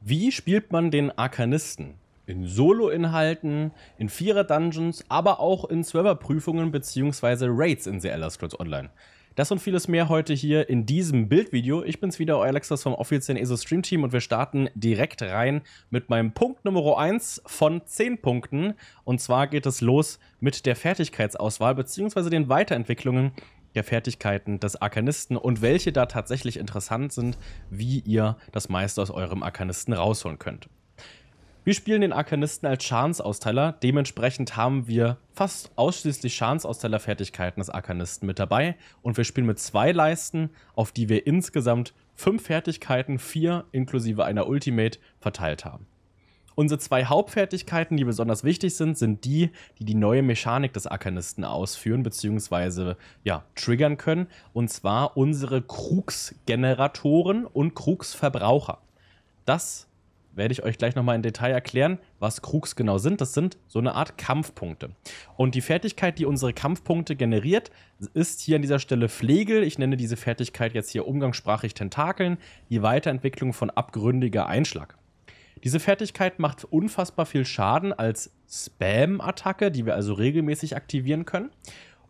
Wie spielt man den Arkanisten? In Solo-Inhalten, in Vierer-Dungeons, aber auch in Serverprüfungen bzw. Raids in The Elder Scrolls Online. Das und vieles mehr heute hier in diesem Bildvideo. Ich bin's wieder, euer Alexas vom offiziellen ESO Stream Team und wir starten direkt rein mit meinem Punkt Nummer 1 von 10 Punkten. Und zwar geht es los mit der Fertigkeitsauswahl bzw. den Weiterentwicklungen der Fertigkeiten des Arkanisten und welche da tatsächlich interessant sind, wie ihr das meiste aus eurem Arkanisten rausholen könnt. Wir spielen den Arkanisten als Chance-Austeiler, dementsprechend haben wir fast ausschließlich Chance-Austeiler-Fertigkeiten des Arkanisten mit dabei und wir spielen mit zwei Leisten, auf die wir insgesamt fünf Fertigkeiten, vier inklusive einer Ultimate, verteilt haben. Unsere zwei Hauptfertigkeiten, die besonders wichtig sind, sind die, die die neue Mechanik des Arkanisten ausführen bzw. ja, triggern können. Und zwar unsere Krugsgeneratoren und Krugsverbraucher. Das werde ich euch gleich nochmal im Detail erklären, was Krugs genau sind. Das sind so eine Art Kampfpunkte. Und die Fertigkeit, die unsere Kampfpunkte generiert, ist hier an dieser Stelle Pflegel. Ich nenne diese Fertigkeit jetzt hier umgangssprachlich Tentakeln, die Weiterentwicklung von abgründiger Einschlag. Diese Fertigkeit macht unfassbar viel Schaden als Spam-Attacke, die wir also regelmäßig aktivieren können.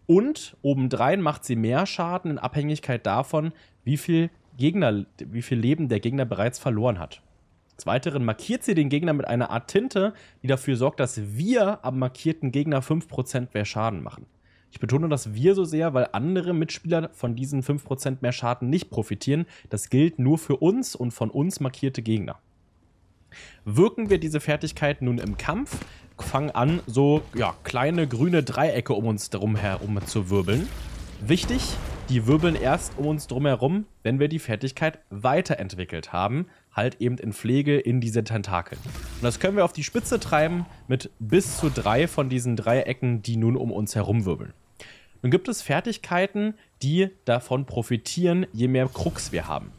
Und obendrein macht sie mehr Schaden in Abhängigkeit davon, wie viel, Gegner, wie viel Leben der Gegner bereits verloren hat. Des Weiteren markiert sie den Gegner mit einer Art Tinte, die dafür sorgt, dass wir am markierten Gegner 5% mehr Schaden machen. Ich betone das wir so sehr, weil andere Mitspieler von diesen 5% mehr Schaden nicht profitieren. Das gilt nur für uns und von uns markierte Gegner. Wirken wir diese Fertigkeit nun im Kampf, fangen an, so ja, kleine grüne Dreiecke um uns drum herum zu wirbeln. Wichtig, die wirbeln erst um uns drumherum, wenn wir die Fertigkeit weiterentwickelt haben, halt eben in Pflege in diese Tentakel. Und das können wir auf die Spitze treiben mit bis zu drei von diesen Dreiecken, die nun um uns herum wirbeln. Nun gibt es Fertigkeiten, die davon profitieren, je mehr Krux wir haben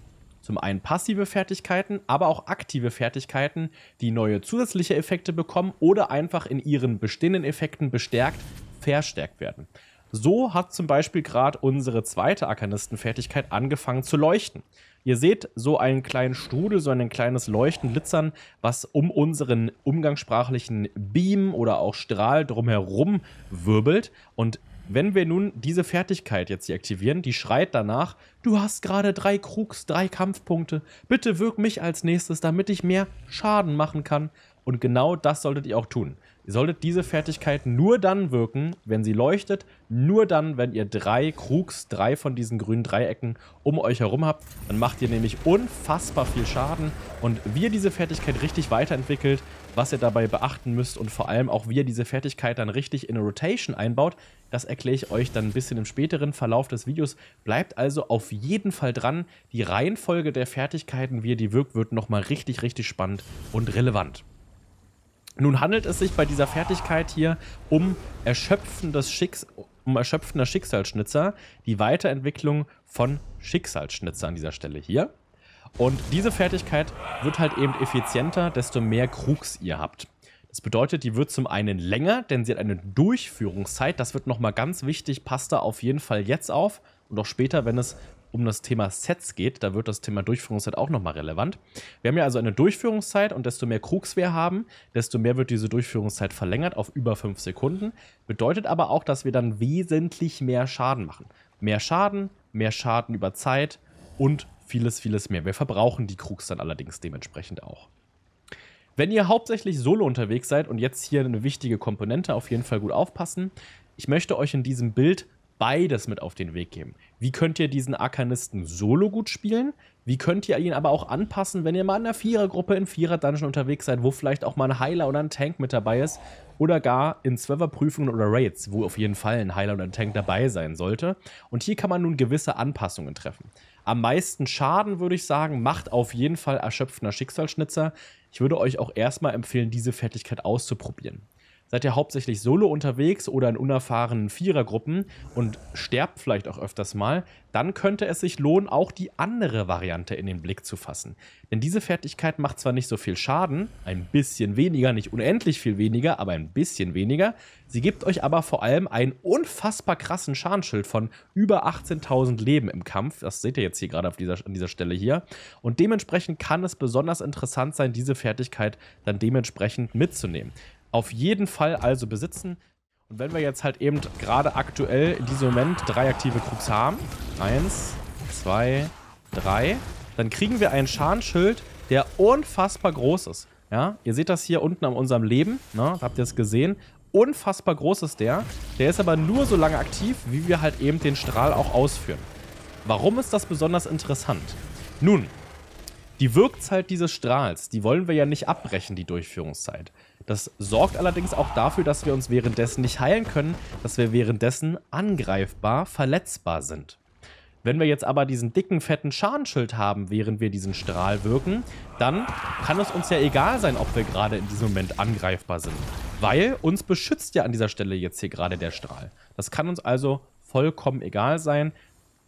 zum einen passive Fertigkeiten, aber auch aktive Fertigkeiten, die neue zusätzliche Effekte bekommen oder einfach in ihren bestehenden Effekten bestärkt, verstärkt werden. So hat zum Beispiel gerade unsere zweite Arkanistenfertigkeit angefangen zu leuchten. Ihr seht so einen kleinen Strudel, so ein kleines Leuchten, Glitzern, was um unseren umgangssprachlichen Beam oder auch Strahl drumherum wirbelt. Und wenn wir nun diese Fertigkeit jetzt hier aktivieren, die schreit danach, du hast gerade drei Krugs, drei Kampfpunkte, bitte wirk mich als nächstes, damit ich mehr Schaden machen kann. Und genau das solltet ihr auch tun. Ihr solltet diese Fertigkeit nur dann wirken, wenn sie leuchtet, nur dann, wenn ihr drei Krugs, drei von diesen grünen Dreiecken um euch herum habt, dann macht ihr nämlich unfassbar viel Schaden und wie ihr diese Fertigkeit richtig weiterentwickelt, was ihr dabei beachten müsst und vor allem auch wie ihr diese Fertigkeit dann richtig in eine Rotation einbaut, das erkläre ich euch dann ein bisschen im späteren Verlauf des Videos. Bleibt also auf jeden Fall dran. Die Reihenfolge der Fertigkeiten, wie ihr die wirkt, wird nochmal richtig, richtig spannend und relevant. Nun handelt es sich bei dieser Fertigkeit hier um erschöpfendes Schicks um erschöpfender Schicksalsschnitzer, die Weiterentwicklung von Schicksalsschnitzer an dieser Stelle hier. Und diese Fertigkeit wird halt eben effizienter, desto mehr Krugs ihr habt. Das bedeutet, die wird zum einen länger, denn sie hat eine Durchführungszeit. Das wird nochmal ganz wichtig. Passt da auf jeden Fall jetzt auf und auch später, wenn es um das Thema Sets geht, da wird das Thema Durchführungszeit auch nochmal relevant. Wir haben ja also eine Durchführungszeit und desto mehr Krugs wir haben, desto mehr wird diese Durchführungszeit verlängert auf über 5 Sekunden. Bedeutet aber auch, dass wir dann wesentlich mehr Schaden machen. Mehr Schaden, mehr Schaden über Zeit und vieles, vieles mehr. Wir verbrauchen die Krugs dann allerdings dementsprechend auch. Wenn ihr hauptsächlich solo unterwegs seid und jetzt hier eine wichtige Komponente, auf jeden Fall gut aufpassen. Ich möchte euch in diesem Bild beides mit auf den Weg geben. Wie könnt ihr diesen Arkanisten solo gut spielen? Wie könnt ihr ihn aber auch anpassen, wenn ihr mal in einer Vierergruppe in Vierer-Dungeon unterwegs seid, wo vielleicht auch mal ein Heiler oder ein Tank mit dabei ist? Oder gar in Zwölferprüfungen oder Raids, wo auf jeden Fall ein Heiler oder ein Tank dabei sein sollte. Und hier kann man nun gewisse Anpassungen treffen am meisten Schaden, würde ich sagen, macht auf jeden Fall erschöpfender Schicksalsschnitzer. Ich würde euch auch erstmal empfehlen, diese Fertigkeit auszuprobieren seid ihr hauptsächlich solo unterwegs oder in unerfahrenen Vierergruppen und sterbt vielleicht auch öfters mal, dann könnte es sich lohnen, auch die andere Variante in den Blick zu fassen. Denn diese Fertigkeit macht zwar nicht so viel Schaden, ein bisschen weniger, nicht unendlich viel weniger, aber ein bisschen weniger. Sie gibt euch aber vor allem einen unfassbar krassen Schadensschild von über 18.000 Leben im Kampf. Das seht ihr jetzt hier gerade dieser, an dieser Stelle hier. Und dementsprechend kann es besonders interessant sein, diese Fertigkeit dann dementsprechend mitzunehmen auf jeden Fall also besitzen. Und wenn wir jetzt halt eben gerade aktuell in diesem Moment drei aktive Crews haben, eins, zwei, drei, dann kriegen wir einen Schanschild, der unfassbar groß ist. Ja, ihr seht das hier unten an unserem Leben, ne? habt ihr es gesehen. Unfassbar groß ist der. Der ist aber nur so lange aktiv, wie wir halt eben den Strahl auch ausführen. Warum ist das besonders interessant? Nun, die Wirkzeit dieses Strahls, die wollen wir ja nicht abbrechen, die Durchführungszeit. Das sorgt allerdings auch dafür, dass wir uns währenddessen nicht heilen können, dass wir währenddessen angreifbar, verletzbar sind. Wenn wir jetzt aber diesen dicken, fetten Schadenschild haben, während wir diesen Strahl wirken, dann kann es uns ja egal sein, ob wir gerade in diesem Moment angreifbar sind. Weil uns beschützt ja an dieser Stelle jetzt hier gerade der Strahl. Das kann uns also vollkommen egal sein.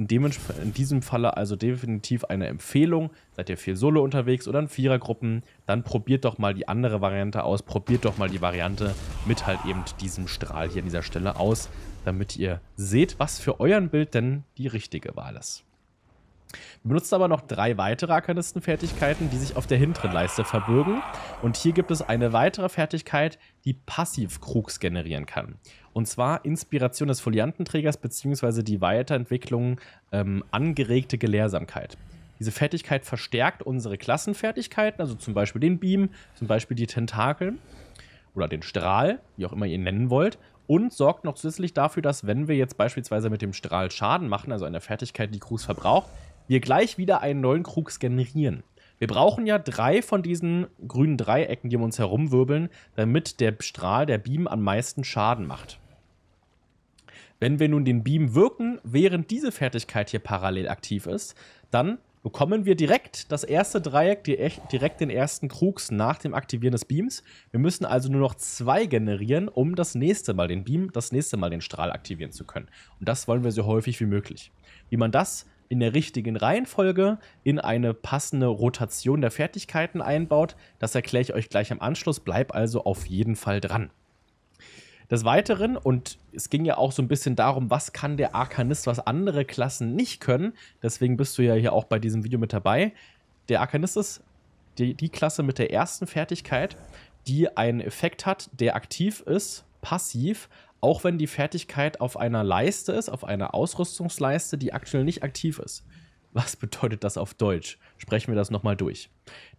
In, in diesem Falle also definitiv eine Empfehlung. Seid ihr viel Solo unterwegs oder in Vierergruppen, dann probiert doch mal die andere Variante aus. Probiert doch mal die Variante mit halt eben diesem Strahl hier an dieser Stelle aus, damit ihr seht, was für euren Bild denn die richtige Wahl ist. Wir benutzen aber noch drei weitere Arkanisten-Fertigkeiten, die sich auf der hinteren Leiste verbürgen. Und hier gibt es eine weitere Fertigkeit, die passiv Krugs generieren kann. Und zwar Inspiration des Foliantenträgers bzw. die Weiterentwicklung ähm, angeregte Gelehrsamkeit. Diese Fertigkeit verstärkt unsere Klassenfertigkeiten, also zum Beispiel den Beam, zum Beispiel die Tentakel oder den Strahl, wie auch immer ihr ihn nennen wollt, und sorgt noch zusätzlich dafür, dass wenn wir jetzt beispielsweise mit dem Strahl Schaden machen, also einer Fertigkeit, die Krugs verbraucht, wir gleich wieder einen neuen Krug generieren. Wir brauchen ja drei von diesen grünen Dreiecken, die um uns herumwirbeln, damit der Strahl, der Beam am meisten Schaden macht. Wenn wir nun den Beam wirken, während diese Fertigkeit hier parallel aktiv ist, dann bekommen wir direkt das erste Dreieck, direkt den ersten Krugs nach dem Aktivieren des Beams. Wir müssen also nur noch zwei generieren, um das nächste Mal den Beam, das nächste Mal den Strahl aktivieren zu können. Und das wollen wir so häufig wie möglich. Wie man das in der richtigen Reihenfolge in eine passende Rotation der Fertigkeiten einbaut. Das erkläre ich euch gleich im Anschluss. Bleib also auf jeden Fall dran. Des Weiteren, und es ging ja auch so ein bisschen darum, was kann der Arkanist, was andere Klassen nicht können. Deswegen bist du ja hier auch bei diesem Video mit dabei. Der Arkanist ist die, die Klasse mit der ersten Fertigkeit, die einen Effekt hat, der aktiv ist, passiv, auch wenn die Fertigkeit auf einer Leiste ist, auf einer Ausrüstungsleiste, die aktuell nicht aktiv ist. Was bedeutet das auf Deutsch? Sprechen wir das nochmal durch.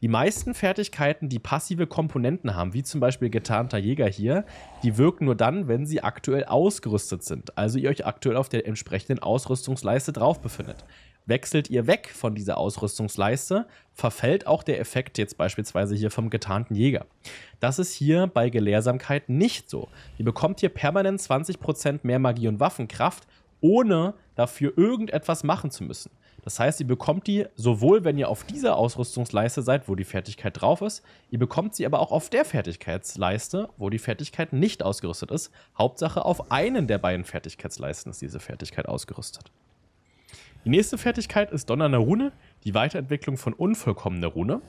Die meisten Fertigkeiten, die passive Komponenten haben, wie zum Beispiel getarnter Jäger hier, die wirken nur dann, wenn sie aktuell ausgerüstet sind. Also ihr euch aktuell auf der entsprechenden Ausrüstungsleiste drauf befindet. Wechselt ihr weg von dieser Ausrüstungsleiste, verfällt auch der Effekt jetzt beispielsweise hier vom getarnten Jäger. Das ist hier bei Gelehrsamkeit nicht so. Ihr bekommt hier permanent 20% mehr Magie und Waffenkraft, ohne dafür irgendetwas machen zu müssen. Das heißt, ihr bekommt die sowohl, wenn ihr auf dieser Ausrüstungsleiste seid, wo die Fertigkeit drauf ist, ihr bekommt sie aber auch auf der Fertigkeitsleiste, wo die Fertigkeit nicht ausgerüstet ist. Hauptsache auf einen der beiden Fertigkeitsleisten ist diese Fertigkeit ausgerüstet. Die nächste Fertigkeit ist Donnernde Rune, die Weiterentwicklung von unvollkommener Rune.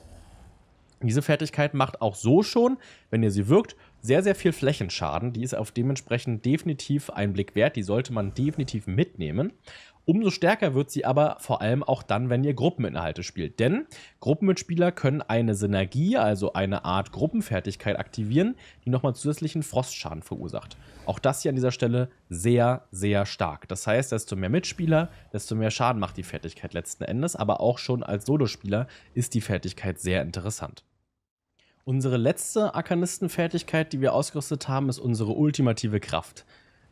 Diese Fertigkeit macht auch so schon, wenn ihr sie wirkt, sehr, sehr viel Flächenschaden. Die ist auf dementsprechend definitiv ein Blick wert. Die sollte man definitiv mitnehmen. Umso stärker wird sie aber vor allem auch dann, wenn ihr Gruppeninhalte spielt. Denn Gruppenmitspieler können eine Synergie, also eine Art Gruppenfertigkeit aktivieren, die nochmal zusätzlichen Frostschaden verursacht. Auch das hier an dieser Stelle sehr, sehr stark. Das heißt, desto mehr Mitspieler, desto mehr Schaden macht die Fertigkeit letzten Endes. Aber auch schon als Solospieler ist die Fertigkeit sehr interessant. Unsere letzte Arkanisten-Fertigkeit, die wir ausgerüstet haben, ist unsere ultimative Kraft.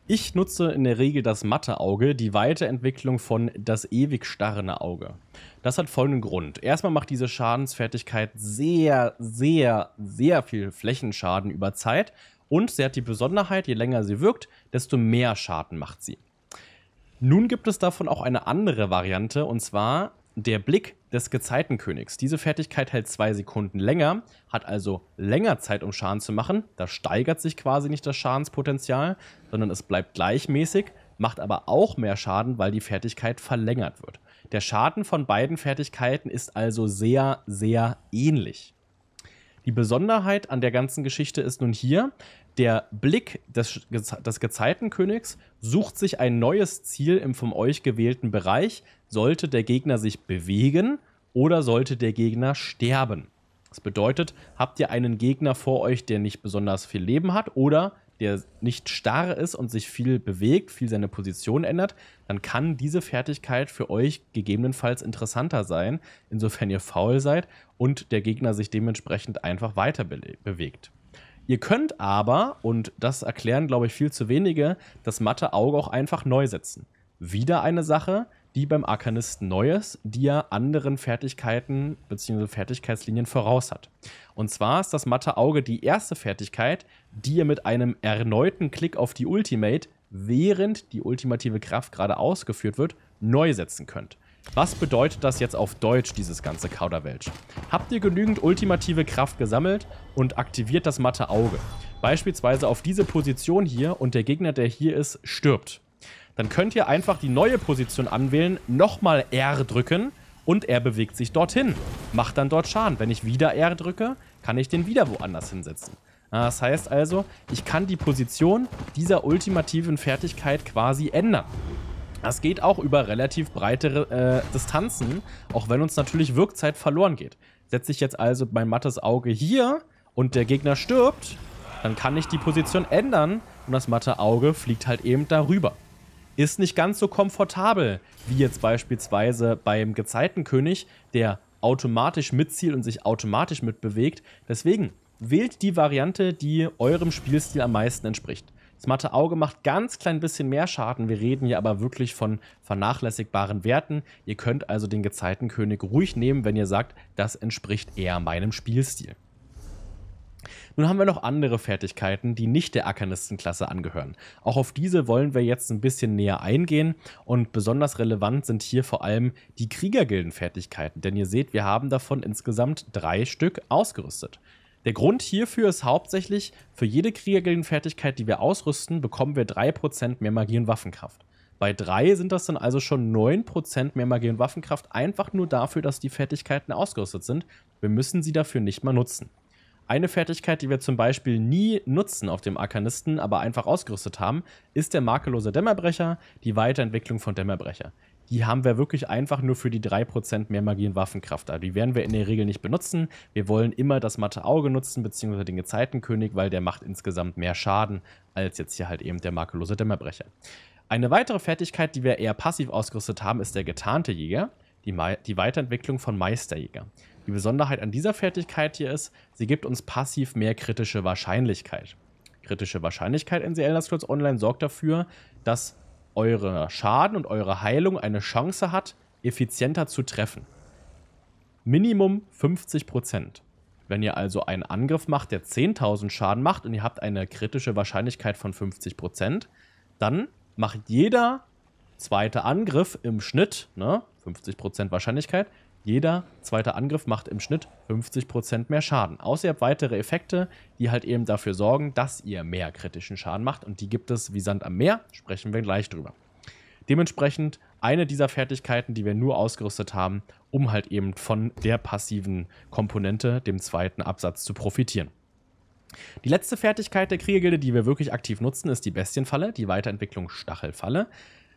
Ich nutze in der Regel das matte Auge, die Weiterentwicklung von das ewig starrende Auge. Das hat folgenden Grund. Erstmal macht diese Schadensfertigkeit sehr, sehr, sehr viel Flächenschaden über Zeit und sie hat die Besonderheit, je länger sie wirkt, desto mehr Schaden macht sie. Nun gibt es davon auch eine andere Variante und zwar der Blick des Gezeitenkönigs. Diese Fertigkeit hält zwei Sekunden länger, hat also länger Zeit, um Schaden zu machen. Da steigert sich quasi nicht das Schadenspotenzial, sondern es bleibt gleichmäßig, macht aber auch mehr Schaden, weil die Fertigkeit verlängert wird. Der Schaden von beiden Fertigkeiten ist also sehr, sehr ähnlich. Die Besonderheit an der ganzen Geschichte ist nun hier, der Blick des, des Gezeitenkönigs sucht sich ein neues Ziel im von euch gewählten Bereich, sollte der Gegner sich bewegen oder sollte der Gegner sterben. Das bedeutet, habt ihr einen Gegner vor euch, der nicht besonders viel Leben hat oder der nicht starr ist und sich viel bewegt, viel seine Position ändert, dann kann diese Fertigkeit für euch gegebenenfalls interessanter sein, insofern ihr faul seid und der Gegner sich dementsprechend einfach weiter bewegt. Ihr könnt aber, und das erklären, glaube ich, viel zu wenige, das matte Auge auch einfach neu setzen. Wieder eine Sache, die beim Arkanisten neu ist, die er anderen Fertigkeiten bzw. Fertigkeitslinien voraus hat. Und zwar ist das matte Auge die erste Fertigkeit, die ihr mit einem erneuten Klick auf die Ultimate, während die ultimative Kraft gerade ausgeführt wird, neu setzen könnt. Was bedeutet das jetzt auf Deutsch, dieses ganze Kauderwelsch? Habt ihr genügend ultimative Kraft gesammelt und aktiviert das matte Auge? Beispielsweise auf diese Position hier und der Gegner, der hier ist, stirbt. Dann könnt ihr einfach die neue Position anwählen, nochmal R drücken und er bewegt sich dorthin. Macht dann dort Schaden. Wenn ich wieder R drücke, kann ich den wieder woanders hinsetzen. Ah, das heißt also, ich kann die Position dieser ultimativen Fertigkeit quasi ändern. Das geht auch über relativ breite äh, Distanzen, auch wenn uns natürlich Wirkzeit verloren geht. Setze ich jetzt also mein mattes Auge hier und der Gegner stirbt, dann kann ich die Position ändern und das matte Auge fliegt halt eben darüber. Ist nicht ganz so komfortabel, wie jetzt beispielsweise beim Gezeitenkönig, der automatisch mitzielt und sich automatisch mitbewegt. Deswegen wählt die Variante, die eurem Spielstil am meisten entspricht. Das matte Auge macht ganz klein bisschen mehr Schaden. Wir reden hier aber wirklich von vernachlässigbaren Werten. Ihr könnt also den Gezeitenkönig ruhig nehmen, wenn ihr sagt, das entspricht eher meinem Spielstil. Nun haben wir noch andere Fertigkeiten, die nicht der Akanistenklasse angehören. Auch auf diese wollen wir jetzt ein bisschen näher eingehen und besonders relevant sind hier vor allem die Kriegergildenfertigkeiten, denn ihr seht, wir haben davon insgesamt drei Stück ausgerüstet. Der Grund hierfür ist hauptsächlich, für jede kriegerischen Fertigkeit, die wir ausrüsten, bekommen wir 3% mehr Magie und Waffenkraft. Bei 3 sind das dann also schon 9% mehr Magie und Waffenkraft, einfach nur dafür, dass die Fertigkeiten ausgerüstet sind. Wir müssen sie dafür nicht mal nutzen. Eine Fertigkeit, die wir zum Beispiel nie nutzen auf dem Arkanisten, aber einfach ausgerüstet haben, ist der makellose Dämmerbrecher, die Weiterentwicklung von Dämmerbrecher die haben wir wirklich einfach nur für die 3% mehr Magie und Waffenkraft. Also die werden wir in der Regel nicht benutzen. Wir wollen immer das matte Auge nutzen, beziehungsweise den Gezeitenkönig, weil der macht insgesamt mehr Schaden als jetzt hier halt eben der makellose Dämmerbrecher. Eine weitere Fertigkeit, die wir eher passiv ausgerüstet haben, ist der getarnte Jäger, die, die Weiterentwicklung von Meisterjäger. Die Besonderheit an dieser Fertigkeit hier ist, sie gibt uns passiv mehr kritische Wahrscheinlichkeit kritische Wahrscheinlichkeit in The Elder Scrolls Online sorgt dafür, dass eure Schaden und eure Heilung eine Chance hat, effizienter zu treffen. Minimum 50%. Wenn ihr also einen Angriff macht, der 10.000 Schaden macht und ihr habt eine kritische Wahrscheinlichkeit von 50%, dann macht jeder zweite Angriff im Schnitt, ne, 50% Wahrscheinlichkeit, jeder zweite Angriff macht im Schnitt 50% mehr Schaden. Außer ihr habt weitere Effekte, die halt eben dafür sorgen, dass ihr mehr kritischen Schaden macht. Und die gibt es wie Sand am Meer, sprechen wir gleich drüber. Dementsprechend eine dieser Fertigkeiten, die wir nur ausgerüstet haben, um halt eben von der passiven Komponente, dem zweiten Absatz, zu profitieren. Die letzte Fertigkeit der Kriegergilde, die wir wirklich aktiv nutzen, ist die Bestienfalle, die Weiterentwicklung Stachelfalle.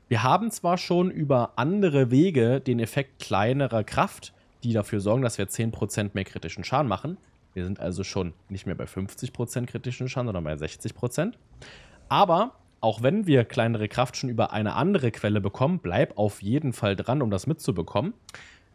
Wir haben zwar schon über andere Wege den Effekt kleinerer Kraft, die dafür sorgen, dass wir 10% mehr kritischen Schaden machen. Wir sind also schon nicht mehr bei 50% kritischen Schaden, sondern bei 60%. Aber auch wenn wir kleinere Kraft schon über eine andere Quelle bekommen, bleib auf jeden Fall dran, um das mitzubekommen.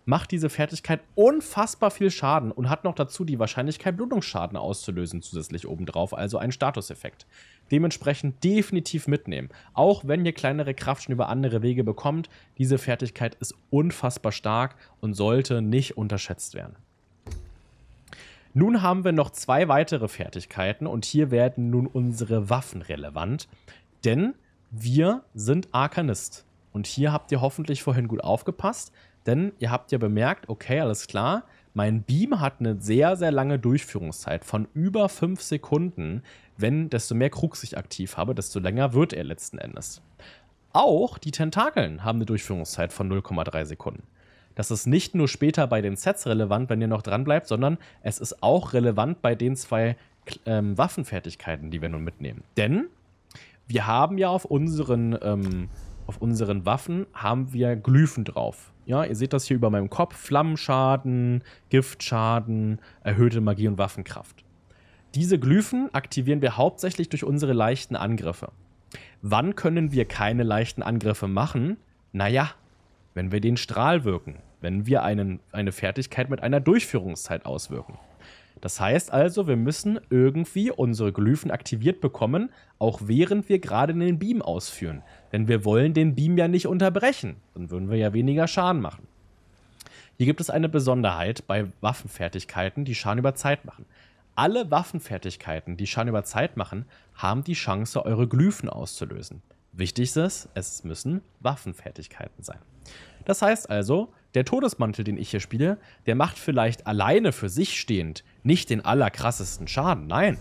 Macht diese Fertigkeit unfassbar viel Schaden und hat noch dazu die Wahrscheinlichkeit, Blutungsschaden auszulösen, zusätzlich obendrauf, also einen Statuseffekt. Dementsprechend definitiv mitnehmen. Auch wenn ihr kleinere Kraft schon über andere Wege bekommt, diese Fertigkeit ist unfassbar stark und sollte nicht unterschätzt werden. Nun haben wir noch zwei weitere Fertigkeiten und hier werden nun unsere Waffen relevant, denn wir sind Arkanist. Und hier habt ihr hoffentlich vorhin gut aufgepasst, denn ihr habt ja bemerkt, okay, alles klar, mein Beam hat eine sehr, sehr lange Durchführungszeit von über 5 Sekunden. Wenn desto mehr Krux ich aktiv habe, desto länger wird er letzten Endes. Auch die Tentakeln haben eine Durchführungszeit von 0,3 Sekunden. Das ist nicht nur später bei den Sets relevant, wenn ihr noch dran bleibt, sondern es ist auch relevant bei den zwei ähm, Waffenfertigkeiten, die wir nun mitnehmen. Denn wir haben ja auf unseren, ähm, auf unseren Waffen haben wir Glyphen drauf. Ja, ihr seht das hier über meinem Kopf. Flammenschaden, Giftschaden, erhöhte Magie und Waffenkraft. Diese Glyphen aktivieren wir hauptsächlich durch unsere leichten Angriffe. Wann können wir keine leichten Angriffe machen? Naja, wenn wir den Strahl wirken, wenn wir einen, eine Fertigkeit mit einer Durchführungszeit auswirken. Das heißt also, wir müssen irgendwie unsere Glyphen aktiviert bekommen, auch während wir gerade den Beam ausführen. Denn wir wollen den Beam ja nicht unterbrechen, dann würden wir ja weniger Schaden machen. Hier gibt es eine Besonderheit bei Waffenfertigkeiten, die Schaden über Zeit machen. Alle Waffenfertigkeiten, die Schaden über Zeit machen, haben die Chance, eure Glyphen auszulösen. Wichtig ist, es müssen Waffenfertigkeiten sein. Das heißt also, der Todesmantel, den ich hier spiele, der macht vielleicht alleine für sich stehend nicht den allerkrassesten Schaden, nein.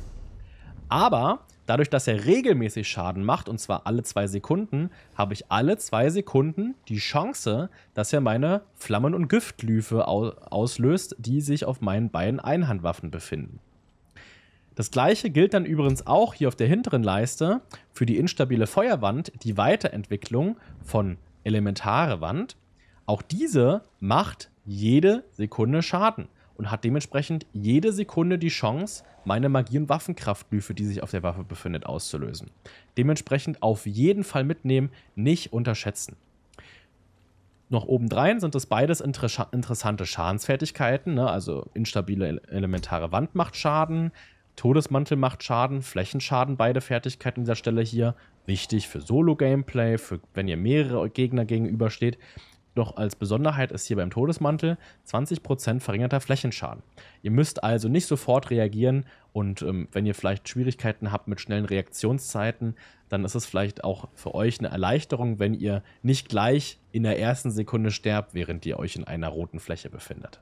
Aber dadurch, dass er regelmäßig Schaden macht, und zwar alle zwei Sekunden, habe ich alle zwei Sekunden die Chance, dass er meine Flammen- und Giftlüfe auslöst, die sich auf meinen beiden Einhandwaffen befinden. Das gleiche gilt dann übrigens auch hier auf der hinteren Leiste für die instabile Feuerwand, die Weiterentwicklung von Elementare Wand. Auch diese macht jede Sekunde Schaden und hat dementsprechend jede Sekunde die Chance, meine Magie- und Waffenkraftglyphe, die sich auf der Waffe befindet, auszulösen. Dementsprechend auf jeden Fall mitnehmen, nicht unterschätzen. Noch obendrein sind es beides interessante Schadensfertigkeiten, ne? also instabile elementare Wand macht Schaden, Todesmantel macht Schaden, Flächenschaden, beide Fertigkeiten an dieser Stelle hier. Wichtig für Solo-Gameplay, für wenn ihr mehrere Gegner gegenübersteht. Doch als Besonderheit ist hier beim Todesmantel 20% verringerter Flächenschaden. Ihr müsst also nicht sofort reagieren und ähm, wenn ihr vielleicht Schwierigkeiten habt mit schnellen Reaktionszeiten, dann ist es vielleicht auch für euch eine Erleichterung, wenn ihr nicht gleich in der ersten Sekunde sterbt, während ihr euch in einer roten Fläche befindet.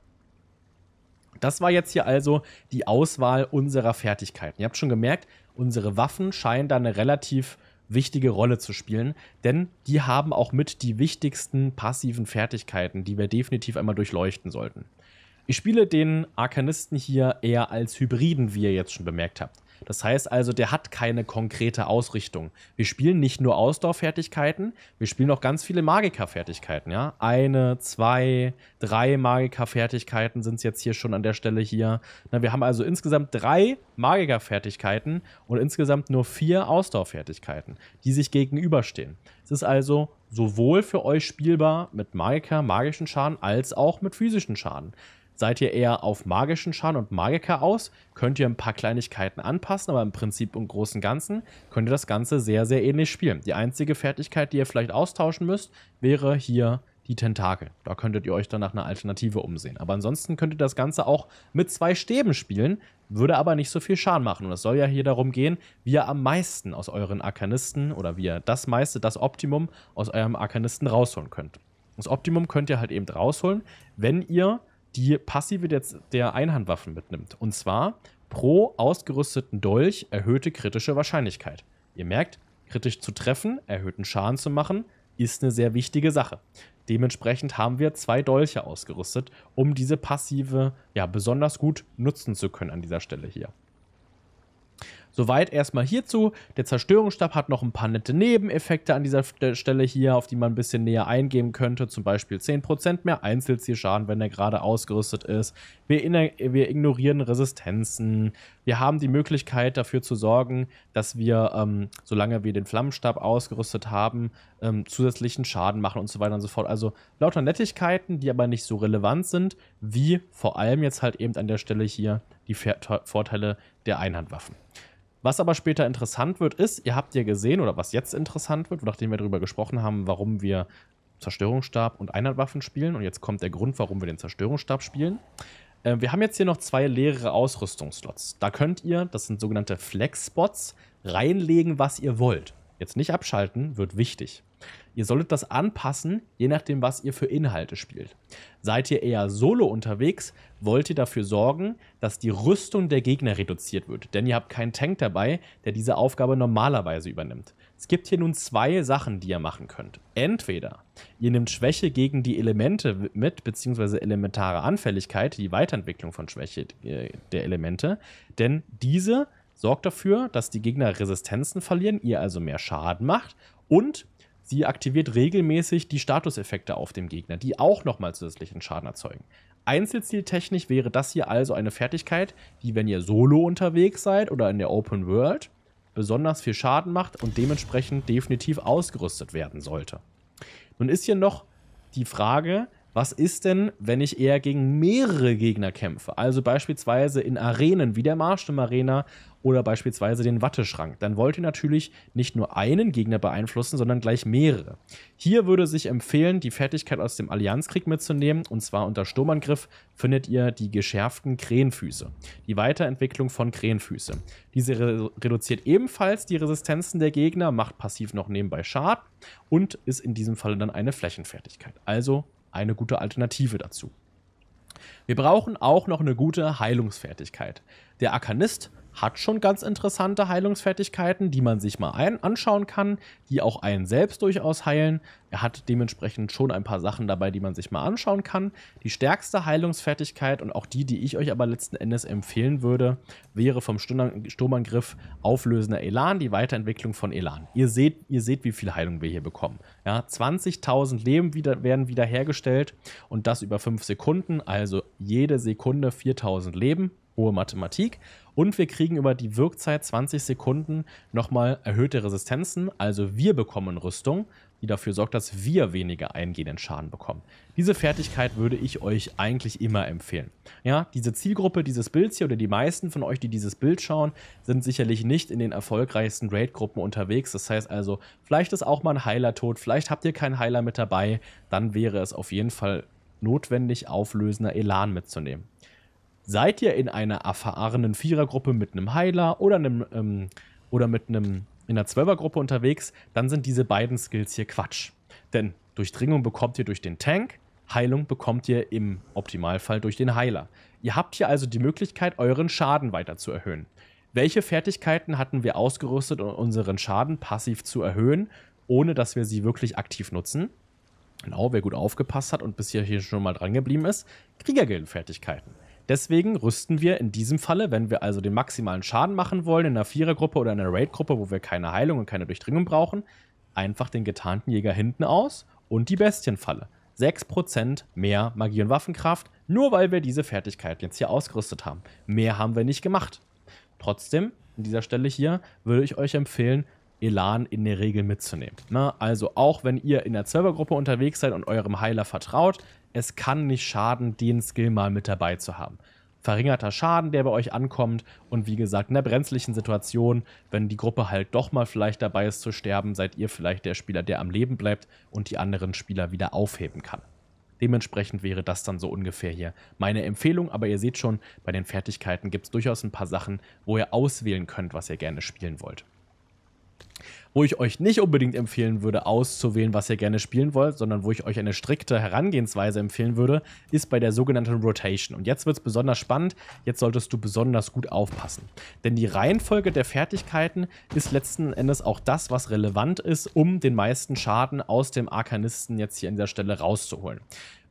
Das war jetzt hier also die Auswahl unserer Fertigkeiten. Ihr habt schon gemerkt, unsere Waffen scheinen da eine relativ wichtige Rolle zu spielen, denn die haben auch mit die wichtigsten passiven Fertigkeiten, die wir definitiv einmal durchleuchten sollten. Ich spiele den Arkanisten hier eher als Hybriden, wie ihr jetzt schon bemerkt habt. Das heißt also, der hat keine konkrete Ausrichtung. Wir spielen nicht nur Ausdauerfertigkeiten, wir spielen auch ganz viele Magikerfertigkeiten, ja. Eine, zwei, drei Magikerfertigkeiten sind es jetzt hier schon an der Stelle hier. Na, wir haben also insgesamt drei Magikerfertigkeiten und insgesamt nur vier Ausdauerfertigkeiten, die sich gegenüberstehen. Es ist also sowohl für euch spielbar mit Magiker, magischen Schaden, als auch mit physischen Schaden. Seid ihr eher auf magischen Schaden und Magiker aus, könnt ihr ein paar Kleinigkeiten anpassen, aber im Prinzip und Großen und Ganzen könnt ihr das Ganze sehr, sehr ähnlich spielen. Die einzige Fertigkeit, die ihr vielleicht austauschen müsst, wäre hier die Tentakel. Da könntet ihr euch dann nach einer Alternative umsehen. Aber ansonsten könnt ihr das Ganze auch mit zwei Stäben spielen, würde aber nicht so viel Schaden machen. Und es soll ja hier darum gehen, wie ihr am meisten aus euren Arkanisten oder wie ihr das meiste, das Optimum aus eurem Arkanisten rausholen könnt. Das Optimum könnt ihr halt eben rausholen, wenn ihr die passive der, der Einhandwaffen mitnimmt. Und zwar pro ausgerüsteten Dolch erhöhte kritische Wahrscheinlichkeit. Ihr merkt, kritisch zu treffen, erhöhten Schaden zu machen, ist eine sehr wichtige Sache. Dementsprechend haben wir zwei Dolche ausgerüstet, um diese passive ja besonders gut nutzen zu können an dieser Stelle hier. Soweit erstmal hierzu. Der Zerstörungsstab hat noch ein paar nette Nebeneffekte an dieser Stelle hier, auf die man ein bisschen näher eingehen könnte. Zum Beispiel 10% mehr Einzelzielschaden, wenn er gerade ausgerüstet ist. Wir, wir, ignorieren Resistenzen. Wir haben die Möglichkeit dafür zu sorgen, dass wir, ähm, solange wir den Flammenstab ausgerüstet haben, ähm, zusätzlichen Schaden machen und so weiter und so fort. Also lauter Nettigkeiten, die aber nicht so relevant sind, wie vor allem jetzt halt eben an der Stelle hier die Vorteile der Einhandwaffen. Was aber später interessant wird, ist, ihr habt ja gesehen, oder was jetzt interessant wird, nachdem wir darüber gesprochen haben, warum wir Zerstörungsstab und Einheitwaffen spielen. Und jetzt kommt der Grund, warum wir den Zerstörungsstab spielen. Äh, wir haben jetzt hier noch zwei leere Ausrüstungsslots. Da könnt ihr, das sind sogenannte Flex-Spots, reinlegen, was ihr wollt jetzt nicht abschalten, wird wichtig. Ihr solltet das anpassen, je nachdem, was ihr für Inhalte spielt. Seid ihr eher solo unterwegs, wollt ihr dafür sorgen, dass die Rüstung der Gegner reduziert wird, denn ihr habt keinen Tank dabei, der diese Aufgabe normalerweise übernimmt. Es gibt hier nun zwei Sachen, die ihr machen könnt. Entweder ihr nehmt Schwäche gegen die Elemente mit, beziehungsweise elementare Anfälligkeit, die Weiterentwicklung von Schwäche äh, der Elemente, denn diese sorgt dafür, dass die Gegner Resistenzen verlieren, ihr also mehr Schaden macht und sie aktiviert regelmäßig die Statuseffekte auf dem Gegner, die auch nochmal zusätzlichen Schaden erzeugen. Einzelzieltechnisch wäre das hier also eine Fertigkeit, die, wenn ihr solo unterwegs seid oder in der Open World, besonders viel Schaden macht und dementsprechend definitiv ausgerüstet werden sollte. Nun ist hier noch die Frage, was ist denn, wenn ich eher gegen mehrere Gegner kämpfe? Also beispielsweise in Arenen wie der Marshdom Arena oder beispielsweise den Watteschrank, dann wollt ihr natürlich nicht nur einen Gegner beeinflussen, sondern gleich mehrere. Hier würde sich empfehlen, die Fertigkeit aus dem Allianzkrieg mitzunehmen, und zwar unter Sturmangriff findet ihr die geschärften Krähenfüße, die Weiterentwicklung von Krähenfüße. Diese re reduziert ebenfalls die Resistenzen der Gegner, macht passiv noch nebenbei Schaden und ist in diesem Falle dann eine Flächenfertigkeit. Also eine gute Alternative dazu. Wir brauchen auch noch eine gute Heilungsfertigkeit. Der Arkanist hat schon ganz interessante Heilungsfertigkeiten, die man sich mal ein anschauen kann, die auch einen selbst durchaus heilen. Er hat dementsprechend schon ein paar Sachen dabei, die man sich mal anschauen kann. Die stärkste Heilungsfertigkeit und auch die, die ich euch aber letzten Endes empfehlen würde, wäre vom Sturmangriff auflösender Elan, die Weiterentwicklung von Elan. Ihr seht, ihr seht, wie viel Heilung wir hier bekommen. Ja, 20.000 Leben wieder, werden wiederhergestellt und das über 5 Sekunden, also jede Sekunde 4.000 Leben. Hohe Mathematik und wir kriegen über die Wirkzeit 20 Sekunden nochmal erhöhte Resistenzen. Also wir bekommen Rüstung, die dafür sorgt, dass wir weniger eingehenden Schaden bekommen. Diese Fertigkeit würde ich euch eigentlich immer empfehlen. Ja, diese Zielgruppe dieses Bilds hier oder die meisten von euch, die dieses Bild schauen, sind sicherlich nicht in den erfolgreichsten Raid-Gruppen unterwegs. Das heißt also, vielleicht ist auch mal ein Heiler tot, vielleicht habt ihr keinen Heiler mit dabei. Dann wäre es auf jeden Fall notwendig, auflösender Elan mitzunehmen. Seid ihr in einer erfahrenen Vierergruppe mit einem Heiler oder einem ähm, oder mit einem in einer Zwölfergruppe unterwegs, dann sind diese beiden Skills hier Quatsch. Denn Durchdringung bekommt ihr durch den Tank, Heilung bekommt ihr im Optimalfall durch den Heiler. Ihr habt hier also die Möglichkeit, euren Schaden weiter zu erhöhen. Welche Fertigkeiten hatten wir ausgerüstet, um unseren Schaden passiv zu erhöhen, ohne dass wir sie wirklich aktiv nutzen? Genau, wer gut aufgepasst hat und bisher hier schon mal dran geblieben ist, Kriegergildenfertigkeiten. Deswegen rüsten wir in diesem Falle, wenn wir also den maximalen Schaden machen wollen, in einer Vierergruppe oder in einer Raid-Gruppe, wo wir keine Heilung und keine Durchdringung brauchen, einfach den getarnten Jäger hinten aus und die Bestienfalle. 6% mehr Magie und Waffenkraft, nur weil wir diese Fertigkeiten jetzt hier ausgerüstet haben. Mehr haben wir nicht gemacht. Trotzdem, an dieser Stelle hier, würde ich euch empfehlen, Elan in der Regel mitzunehmen. Na, ne? also auch wenn ihr in der Servergruppe unterwegs seid und eurem Heiler vertraut, es kann nicht schaden, den Skill mal mit dabei zu haben. Verringerter Schaden, der bei euch ankommt und wie gesagt, in der brenzlichen Situation, wenn die Gruppe halt doch mal vielleicht dabei ist zu sterben, seid ihr vielleicht der Spieler, der am Leben bleibt und die anderen Spieler wieder aufheben kann. Dementsprechend wäre das dann so ungefähr hier meine Empfehlung, aber ihr seht schon, bei den Fertigkeiten gibt es durchaus ein paar Sachen, wo ihr auswählen könnt, was ihr gerne spielen wollt wo ich euch nicht unbedingt empfehlen würde, auszuwählen, was ihr gerne spielen wollt, sondern wo ich euch eine strikte Herangehensweise empfehlen würde, ist bei der sogenannten Rotation. Und jetzt wird es besonders spannend, jetzt solltest du besonders gut aufpassen. Denn die Reihenfolge der Fertigkeiten ist letzten Endes auch das, was relevant ist, um den meisten Schaden aus dem Arkanisten jetzt hier an der Stelle rauszuholen.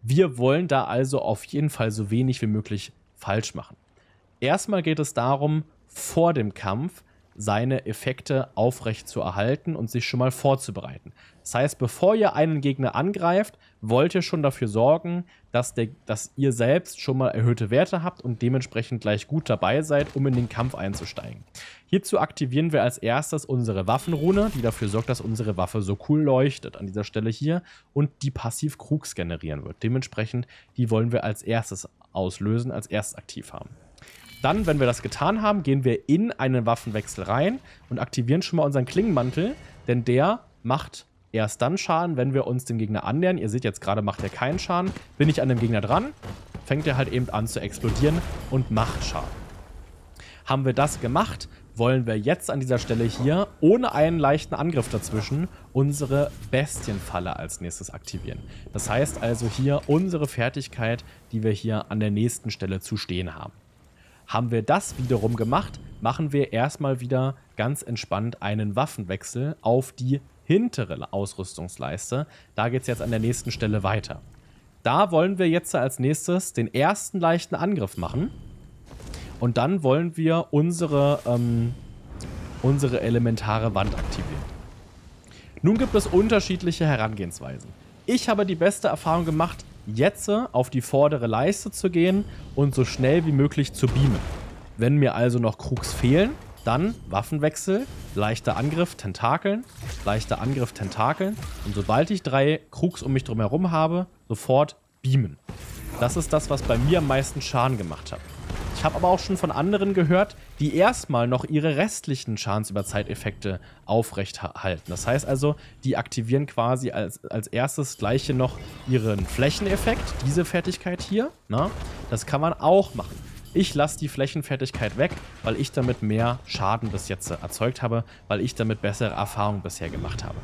Wir wollen da also auf jeden Fall so wenig wie möglich falsch machen. Erstmal geht es darum, vor dem Kampf seine Effekte aufrecht zu erhalten und sich schon mal vorzubereiten. Das heißt, bevor ihr einen Gegner angreift, wollt ihr schon dafür sorgen, dass, der, dass ihr selbst schon mal erhöhte Werte habt und dementsprechend gleich gut dabei seid, um in den Kampf einzusteigen. Hierzu aktivieren wir als erstes unsere Waffenrune, die dafür sorgt, dass unsere Waffe so cool leuchtet an dieser Stelle hier und die passiv Krugs generieren wird. Dementsprechend, die wollen wir als erstes auslösen, als erstes aktiv haben. Dann, wenn wir das getan haben, gehen wir in einen Waffenwechsel rein und aktivieren schon mal unseren Klingenmantel, denn der macht erst dann Schaden, wenn wir uns dem Gegner annähern. Ihr seht jetzt gerade, macht er keinen Schaden. Bin ich an dem Gegner dran, fängt er halt eben an zu explodieren und macht Schaden. Haben wir das gemacht, wollen wir jetzt an dieser Stelle hier, ohne einen leichten Angriff dazwischen, unsere Bestienfalle als nächstes aktivieren. Das heißt also hier unsere Fertigkeit, die wir hier an der nächsten Stelle zu stehen haben. Haben wir das wiederum gemacht, machen wir erstmal wieder ganz entspannt einen Waffenwechsel auf die hintere Ausrüstungsleiste. Da geht es jetzt an der nächsten Stelle weiter. Da wollen wir jetzt als nächstes den ersten leichten Angriff machen. Und dann wollen wir unsere, ähm, unsere elementare Wand aktivieren. Nun gibt es unterschiedliche Herangehensweisen. Ich habe die beste Erfahrung gemacht, jetzt auf die vordere Leiste zu gehen und so schnell wie möglich zu beamen. Wenn mir also noch Krugs fehlen, dann Waffenwechsel, leichter Angriff, Tentakeln, leichter Angriff, Tentakeln. Und sobald ich drei Krugs um mich drumherum habe, sofort beamen. Das ist das, was bei mir am meisten Schaden gemacht hat. Ich habe aber auch schon von anderen gehört, die erstmal noch ihre restlichen Chance über Zeiteffekte aufrecht Das heißt also, die aktivieren quasi als, als erstes gleiche noch ihren Flächeneffekt, diese Fertigkeit hier. Na? Ne? Das kann man auch machen. Ich lasse die Flächenfertigkeit weg, weil ich damit mehr Schaden bis jetzt erzeugt habe, weil ich damit bessere Erfahrungen bisher gemacht habe.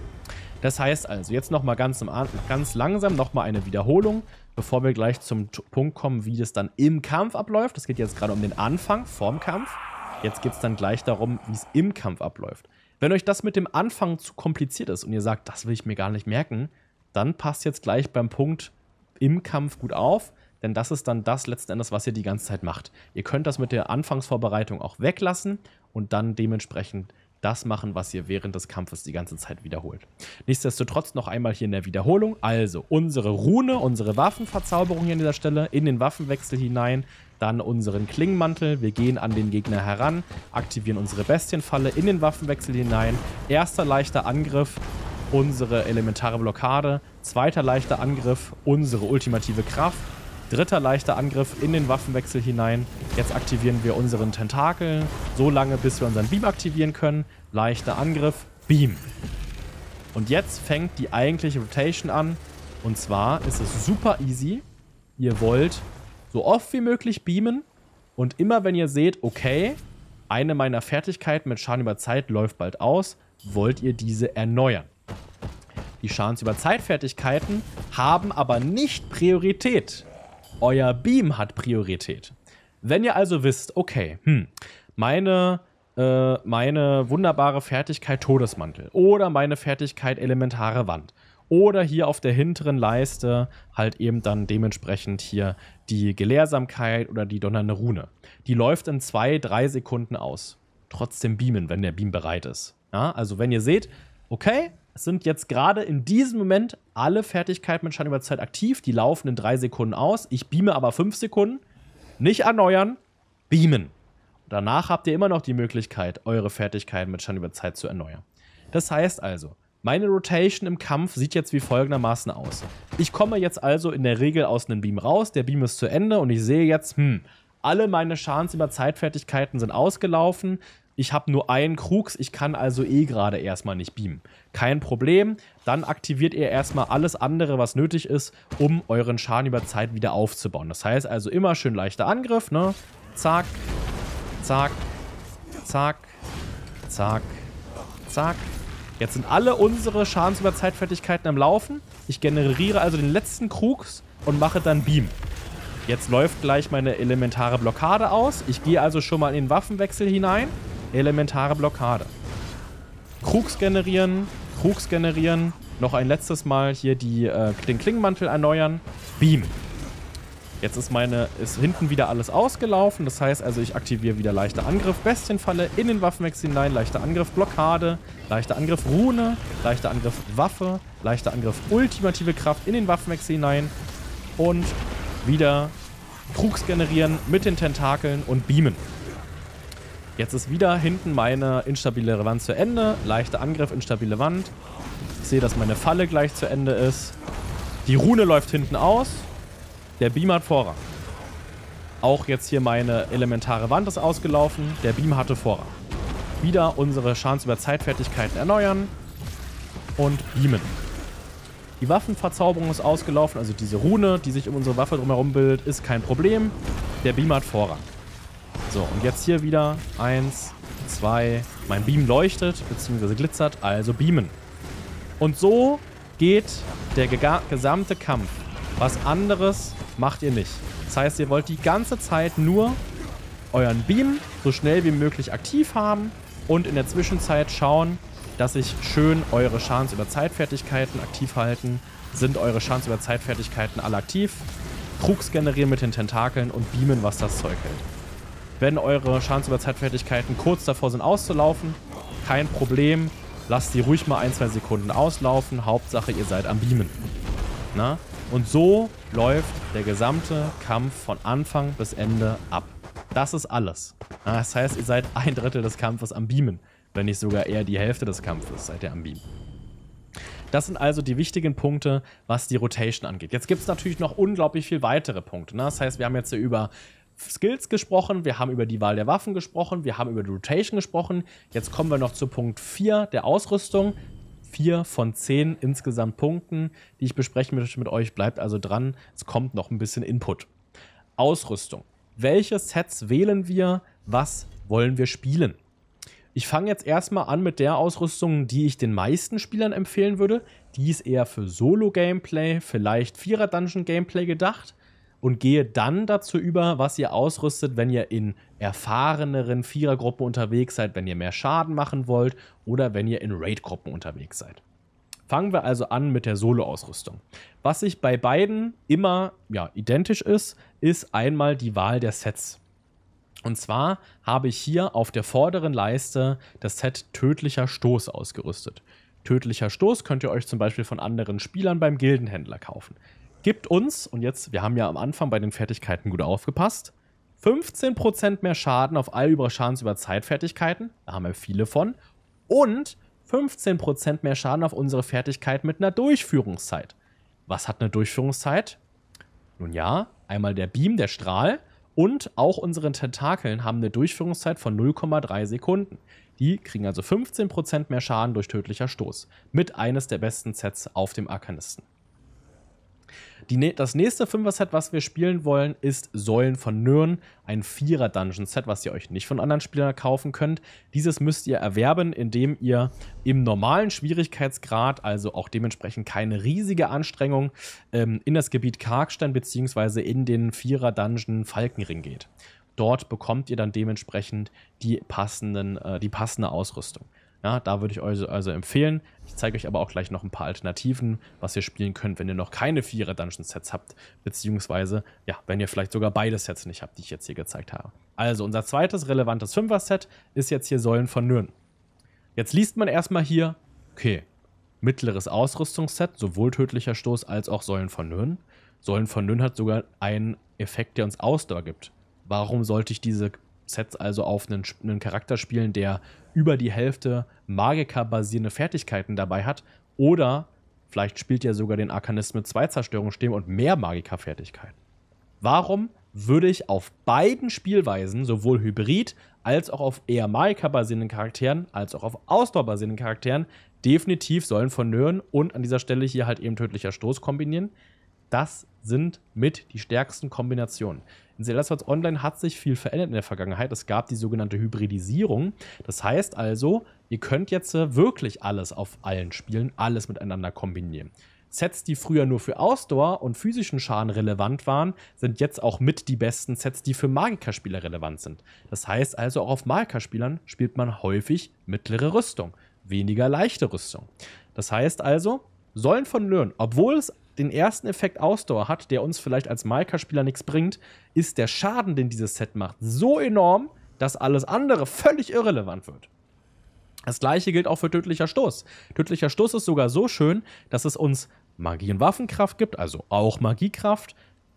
Das heißt also, jetzt nochmal ganz, ganz langsam nochmal eine Wiederholung bevor wir gleich zum Punkt kommen, wie das dann im Kampf abläuft. Es geht jetzt gerade um den Anfang vorm Kampf. Jetzt geht es dann gleich darum, wie es im Kampf abläuft. Wenn euch das mit dem Anfang zu kompliziert ist und ihr sagt, das will ich mir gar nicht merken, dann passt jetzt gleich beim Punkt im Kampf gut auf, denn das ist dann das letzten Endes, was ihr die ganze Zeit macht. Ihr könnt das mit der Anfangsvorbereitung auch weglassen und dann dementsprechend das machen, was ihr während des Kampfes die ganze Zeit wiederholt. Nichtsdestotrotz noch einmal hier in der Wiederholung. Also unsere Rune, unsere Waffenverzauberung hier an dieser Stelle, in den Waffenwechsel hinein, dann unseren Klingenmantel. Wir gehen an den Gegner heran, aktivieren unsere Bestienfalle in den Waffenwechsel hinein. Erster leichter Angriff, unsere elementare Blockade. Zweiter leichter Angriff, unsere ultimative Kraft. Dritter leichter Angriff in den Waffenwechsel hinein. Jetzt aktivieren wir unseren Tentakel. So lange, bis wir unseren Beam aktivieren können. Leichter Angriff. Beam. Und jetzt fängt die eigentliche Rotation an. Und zwar ist es super easy. Ihr wollt so oft wie möglich beamen. Und immer wenn ihr seht, okay, eine meiner Fertigkeiten mit Schaden über Zeit läuft bald aus, wollt ihr diese erneuern. Die Schadens über Zeit Fertigkeiten haben aber nicht Priorität euer Beam hat Priorität. Wenn ihr also wisst, okay, hm, meine, äh, meine wunderbare Fertigkeit Todesmantel oder meine Fertigkeit elementare Wand oder hier auf der hinteren Leiste halt eben dann dementsprechend hier die Gelehrsamkeit oder die donnernde Rune. Die läuft in zwei, drei Sekunden aus. Trotzdem beamen, wenn der Beam bereit ist. Ja, also wenn ihr seht, okay, sind jetzt gerade in diesem Moment alle Fertigkeiten mit über Zeit aktiv. Die laufen in drei Sekunden aus. Ich beame aber fünf Sekunden. Nicht erneuern, beamen. Danach habt ihr immer noch die Möglichkeit, eure Fertigkeiten mit über Zeit zu erneuern. Das heißt also, meine Rotation im Kampf sieht jetzt wie folgendermaßen aus. Ich komme jetzt also in der Regel aus einem Beam raus, der Beam ist zu Ende und ich sehe jetzt, hm, alle meine Chancen über Zeitfertigkeiten sind ausgelaufen. Ich habe nur einen Krux, ich kann also eh gerade erstmal nicht beamen. Kein Problem, dann aktiviert ihr erstmal alles andere, was nötig ist, um euren Schaden über Zeit wieder aufzubauen. Das heißt also immer schön leichter Angriff, ne? Zack, zack, zack, zack, zack. Jetzt sind alle unsere Schadens über am Laufen. Ich generiere also den letzten Krux und mache dann Beam. Jetzt läuft gleich meine elementare Blockade aus. Ich gehe also schon mal in den Waffenwechsel hinein. Elementare Blockade. Krugs generieren, Krugs generieren, noch ein letztes Mal hier die, äh, den Klingenmantel erneuern. Beam. Jetzt ist meine, ist hinten wieder alles ausgelaufen. Das heißt also, ich aktiviere wieder leichter Angriff, Bestienfalle, in den Waffenwechsel hinein, leichter Angriff, Blockade, leichter Angriff, Rune, leichter Angriff, Waffe, leichter Angriff, ultimative Kraft in den Waffenwechsel hinein und wieder Krugs generieren mit den Tentakeln und beamen. Jetzt ist wieder hinten meine instabile Wand zu Ende. Leichter Angriff, instabile Wand. Ich sehe, dass meine Falle gleich zu Ende ist. Die Rune läuft hinten aus. Der Beam hat Vorrang. Auch jetzt hier meine elementare Wand ist ausgelaufen. Der Beam hatte Vorrang. Wieder unsere Chance über Zeitfertigkeiten erneuern. Und beamen. Die Waffenverzauberung ist ausgelaufen. Also diese Rune, die sich um unsere Waffe drumherum bildet, ist kein Problem. Der Beam hat Vorrang. So, und jetzt hier wieder. Eins, zwei. Mein Beam leuchtet, beziehungsweise glitzert, also beamen. Und so geht der gesamte Kampf. Was anderes macht ihr nicht. Das heißt, ihr wollt die ganze Zeit nur euren Beam so schnell wie möglich aktiv haben und in der Zwischenzeit schauen, dass sich schön eure Chance über Zeitfertigkeiten aktiv halten. Sind eure Chance über Zeitfertigkeiten alle aktiv? Krugs generieren mit den Tentakeln und beamen, was das Zeug hält. Wenn eure Chance über Zeitfertigkeiten kurz davor sind auszulaufen, kein Problem. Lasst die ruhig mal ein, zwei Sekunden auslaufen. Hauptsache, ihr seid am Beamen. Na? Und so läuft der gesamte Kampf von Anfang bis Ende ab. Das ist alles. Das heißt, ihr seid ein Drittel des Kampfes am Beamen. Wenn nicht sogar eher die Hälfte des Kampfes seid ihr am Beamen. Das sind also die wichtigen Punkte, was die Rotation angeht. Jetzt gibt es natürlich noch unglaublich viel weitere Punkte. Ne? Das heißt, wir haben jetzt hier über Skills gesprochen, wir haben über die Wahl der Waffen gesprochen, wir haben über die Rotation gesprochen. Jetzt kommen wir noch zu Punkt 4 der Ausrüstung. 4 von 10 insgesamt Punkten, die ich besprechen möchte mit euch. Bleibt also dran, es kommt noch ein bisschen Input. Ausrüstung. Welche Sets wählen wir? Was wollen wir spielen? Ich fange jetzt erstmal an mit der Ausrüstung, die ich den meisten Spielern empfehlen würde. Die ist eher für Solo-Gameplay, vielleicht Vierer-Dungeon-Gameplay gedacht und gehe dann dazu über, was ihr ausrüstet, wenn ihr in erfahreneren Vierergruppen unterwegs seid, wenn ihr mehr Schaden machen wollt oder wenn ihr in Raid-Gruppen unterwegs seid. Fangen wir also an mit der Solo-Ausrüstung. Was sich bei beiden immer ja, identisch ist, ist einmal die Wahl der Sets. Und zwar habe ich hier auf der vorderen Leiste das Set Tödlicher Stoß ausgerüstet. Tödlicher Stoß könnt ihr euch zum Beispiel von anderen Spielern beim Gildenhändler kaufen gibt uns, und jetzt, wir haben ja am Anfang bei den Fertigkeiten gut aufgepasst, 15% mehr Schaden auf all über Schadens über Zeitfertigkeiten, da haben wir viele von, und 15% mehr Schaden auf unsere Fertigkeit mit einer Durchführungszeit. Was hat eine Durchführungszeit? Nun ja, einmal der Beam, der Strahl und auch unsere Tentakeln haben eine Durchführungszeit von 0,3 Sekunden. Die kriegen also 15% mehr Schaden durch tödlicher Stoß. Mit eines der besten Sets auf dem Arkanisten. Die, das nächste Fünfer-Set, was wir spielen wollen, ist Säulen von Nürn, ein Vierer-Dungeon-Set, was ihr euch nicht von anderen Spielern kaufen könnt. Dieses müsst ihr erwerben, indem ihr im normalen Schwierigkeitsgrad, also auch dementsprechend keine riesige Anstrengung, ähm, in das Gebiet Karkstein bzw. in den Vierer-Dungeon Falkenring geht. Dort bekommt ihr dann dementsprechend die, passenden, äh, die passende Ausrüstung. Ja, da würde ich euch also empfehlen. Ich zeige euch aber auch gleich noch ein paar Alternativen, was ihr spielen könnt, wenn ihr noch keine vierer Dungeon Sets habt, beziehungsweise, ja, wenn ihr vielleicht sogar beide Sets nicht habt, die ich jetzt hier gezeigt habe. Also, unser zweites relevantes Fünfer-Set ist jetzt hier Säulen von Nürn. Jetzt liest man erstmal hier, okay, mittleres Ausrüstungsset, sowohl tödlicher Stoß als auch Säulen von Nürn. Säulen von Nürn hat sogar einen Effekt, der uns Ausdauer gibt. Warum sollte ich diese Sets also auf einen, einen Charakter spielen, der über die Hälfte Magiker-basierende Fertigkeiten dabei hat oder vielleicht spielt ja sogar den Arkanist mit zwei Zerstörungsstäben und mehr Magiker-Fertigkeiten. Warum würde ich auf beiden Spielweisen, sowohl Hybrid als auch auf eher Magiker-basierenden Charakteren, als auch auf Ausdauer-basierenden Charakteren, definitiv sollen vernören und an dieser Stelle hier halt eben tödlicher Stoß kombinieren. Das sind mit die stärksten Kombinationen. In Salesforce Online hat sich viel verändert in der Vergangenheit. Es gab die sogenannte Hybridisierung. Das heißt also, ihr könnt jetzt äh, wirklich alles auf allen Spielen, alles miteinander kombinieren. Sets, die früher nur für Ausdauer und physischen Schaden relevant waren, sind jetzt auch mit die besten Sets, die für Magikerspieler relevant sind. Das heißt also, auch auf Magikerspielern spielt man häufig mittlere Rüstung, weniger leichte Rüstung. Das heißt also, sollen von Learn, obwohl es den ersten Effekt Ausdauer hat, der uns vielleicht als Maika-Spieler nichts bringt, ist der Schaden, den dieses Set macht, so enorm, dass alles andere völlig irrelevant wird. Das gleiche gilt auch für tödlicher Stoß. Tödlicher Stoß ist sogar so schön, dass es uns Magie- und Waffenkraft gibt, also auch Magiekraft,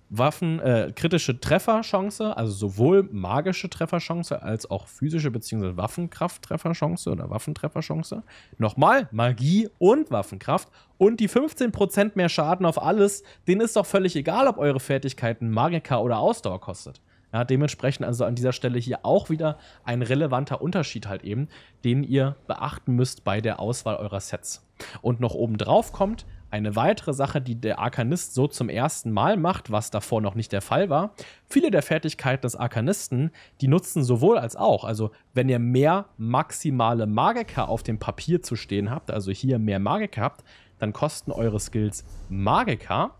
Waffen, äh, kritische Trefferchance, also sowohl magische Trefferchance als auch physische bzw. Waffenkraft-Trefferchance oder Waffentrefferchance. Nochmal, Magie und Waffenkraft und die 15% mehr Schaden auf alles, denen ist doch völlig egal, ob eure Fertigkeiten Magika oder Ausdauer kostet. Ja, dementsprechend also an dieser Stelle hier auch wieder ein relevanter Unterschied halt eben, den ihr beachten müsst bei der Auswahl eurer Sets. Und noch oben drauf kommt, eine weitere Sache, die der Arkanist so zum ersten Mal macht, was davor noch nicht der Fall war, viele der Fertigkeiten des Arkanisten, die nutzen sowohl als auch. Also wenn ihr mehr maximale Magiker auf dem Papier zu stehen habt, also hier mehr Magiker habt, dann kosten eure Skills Magiker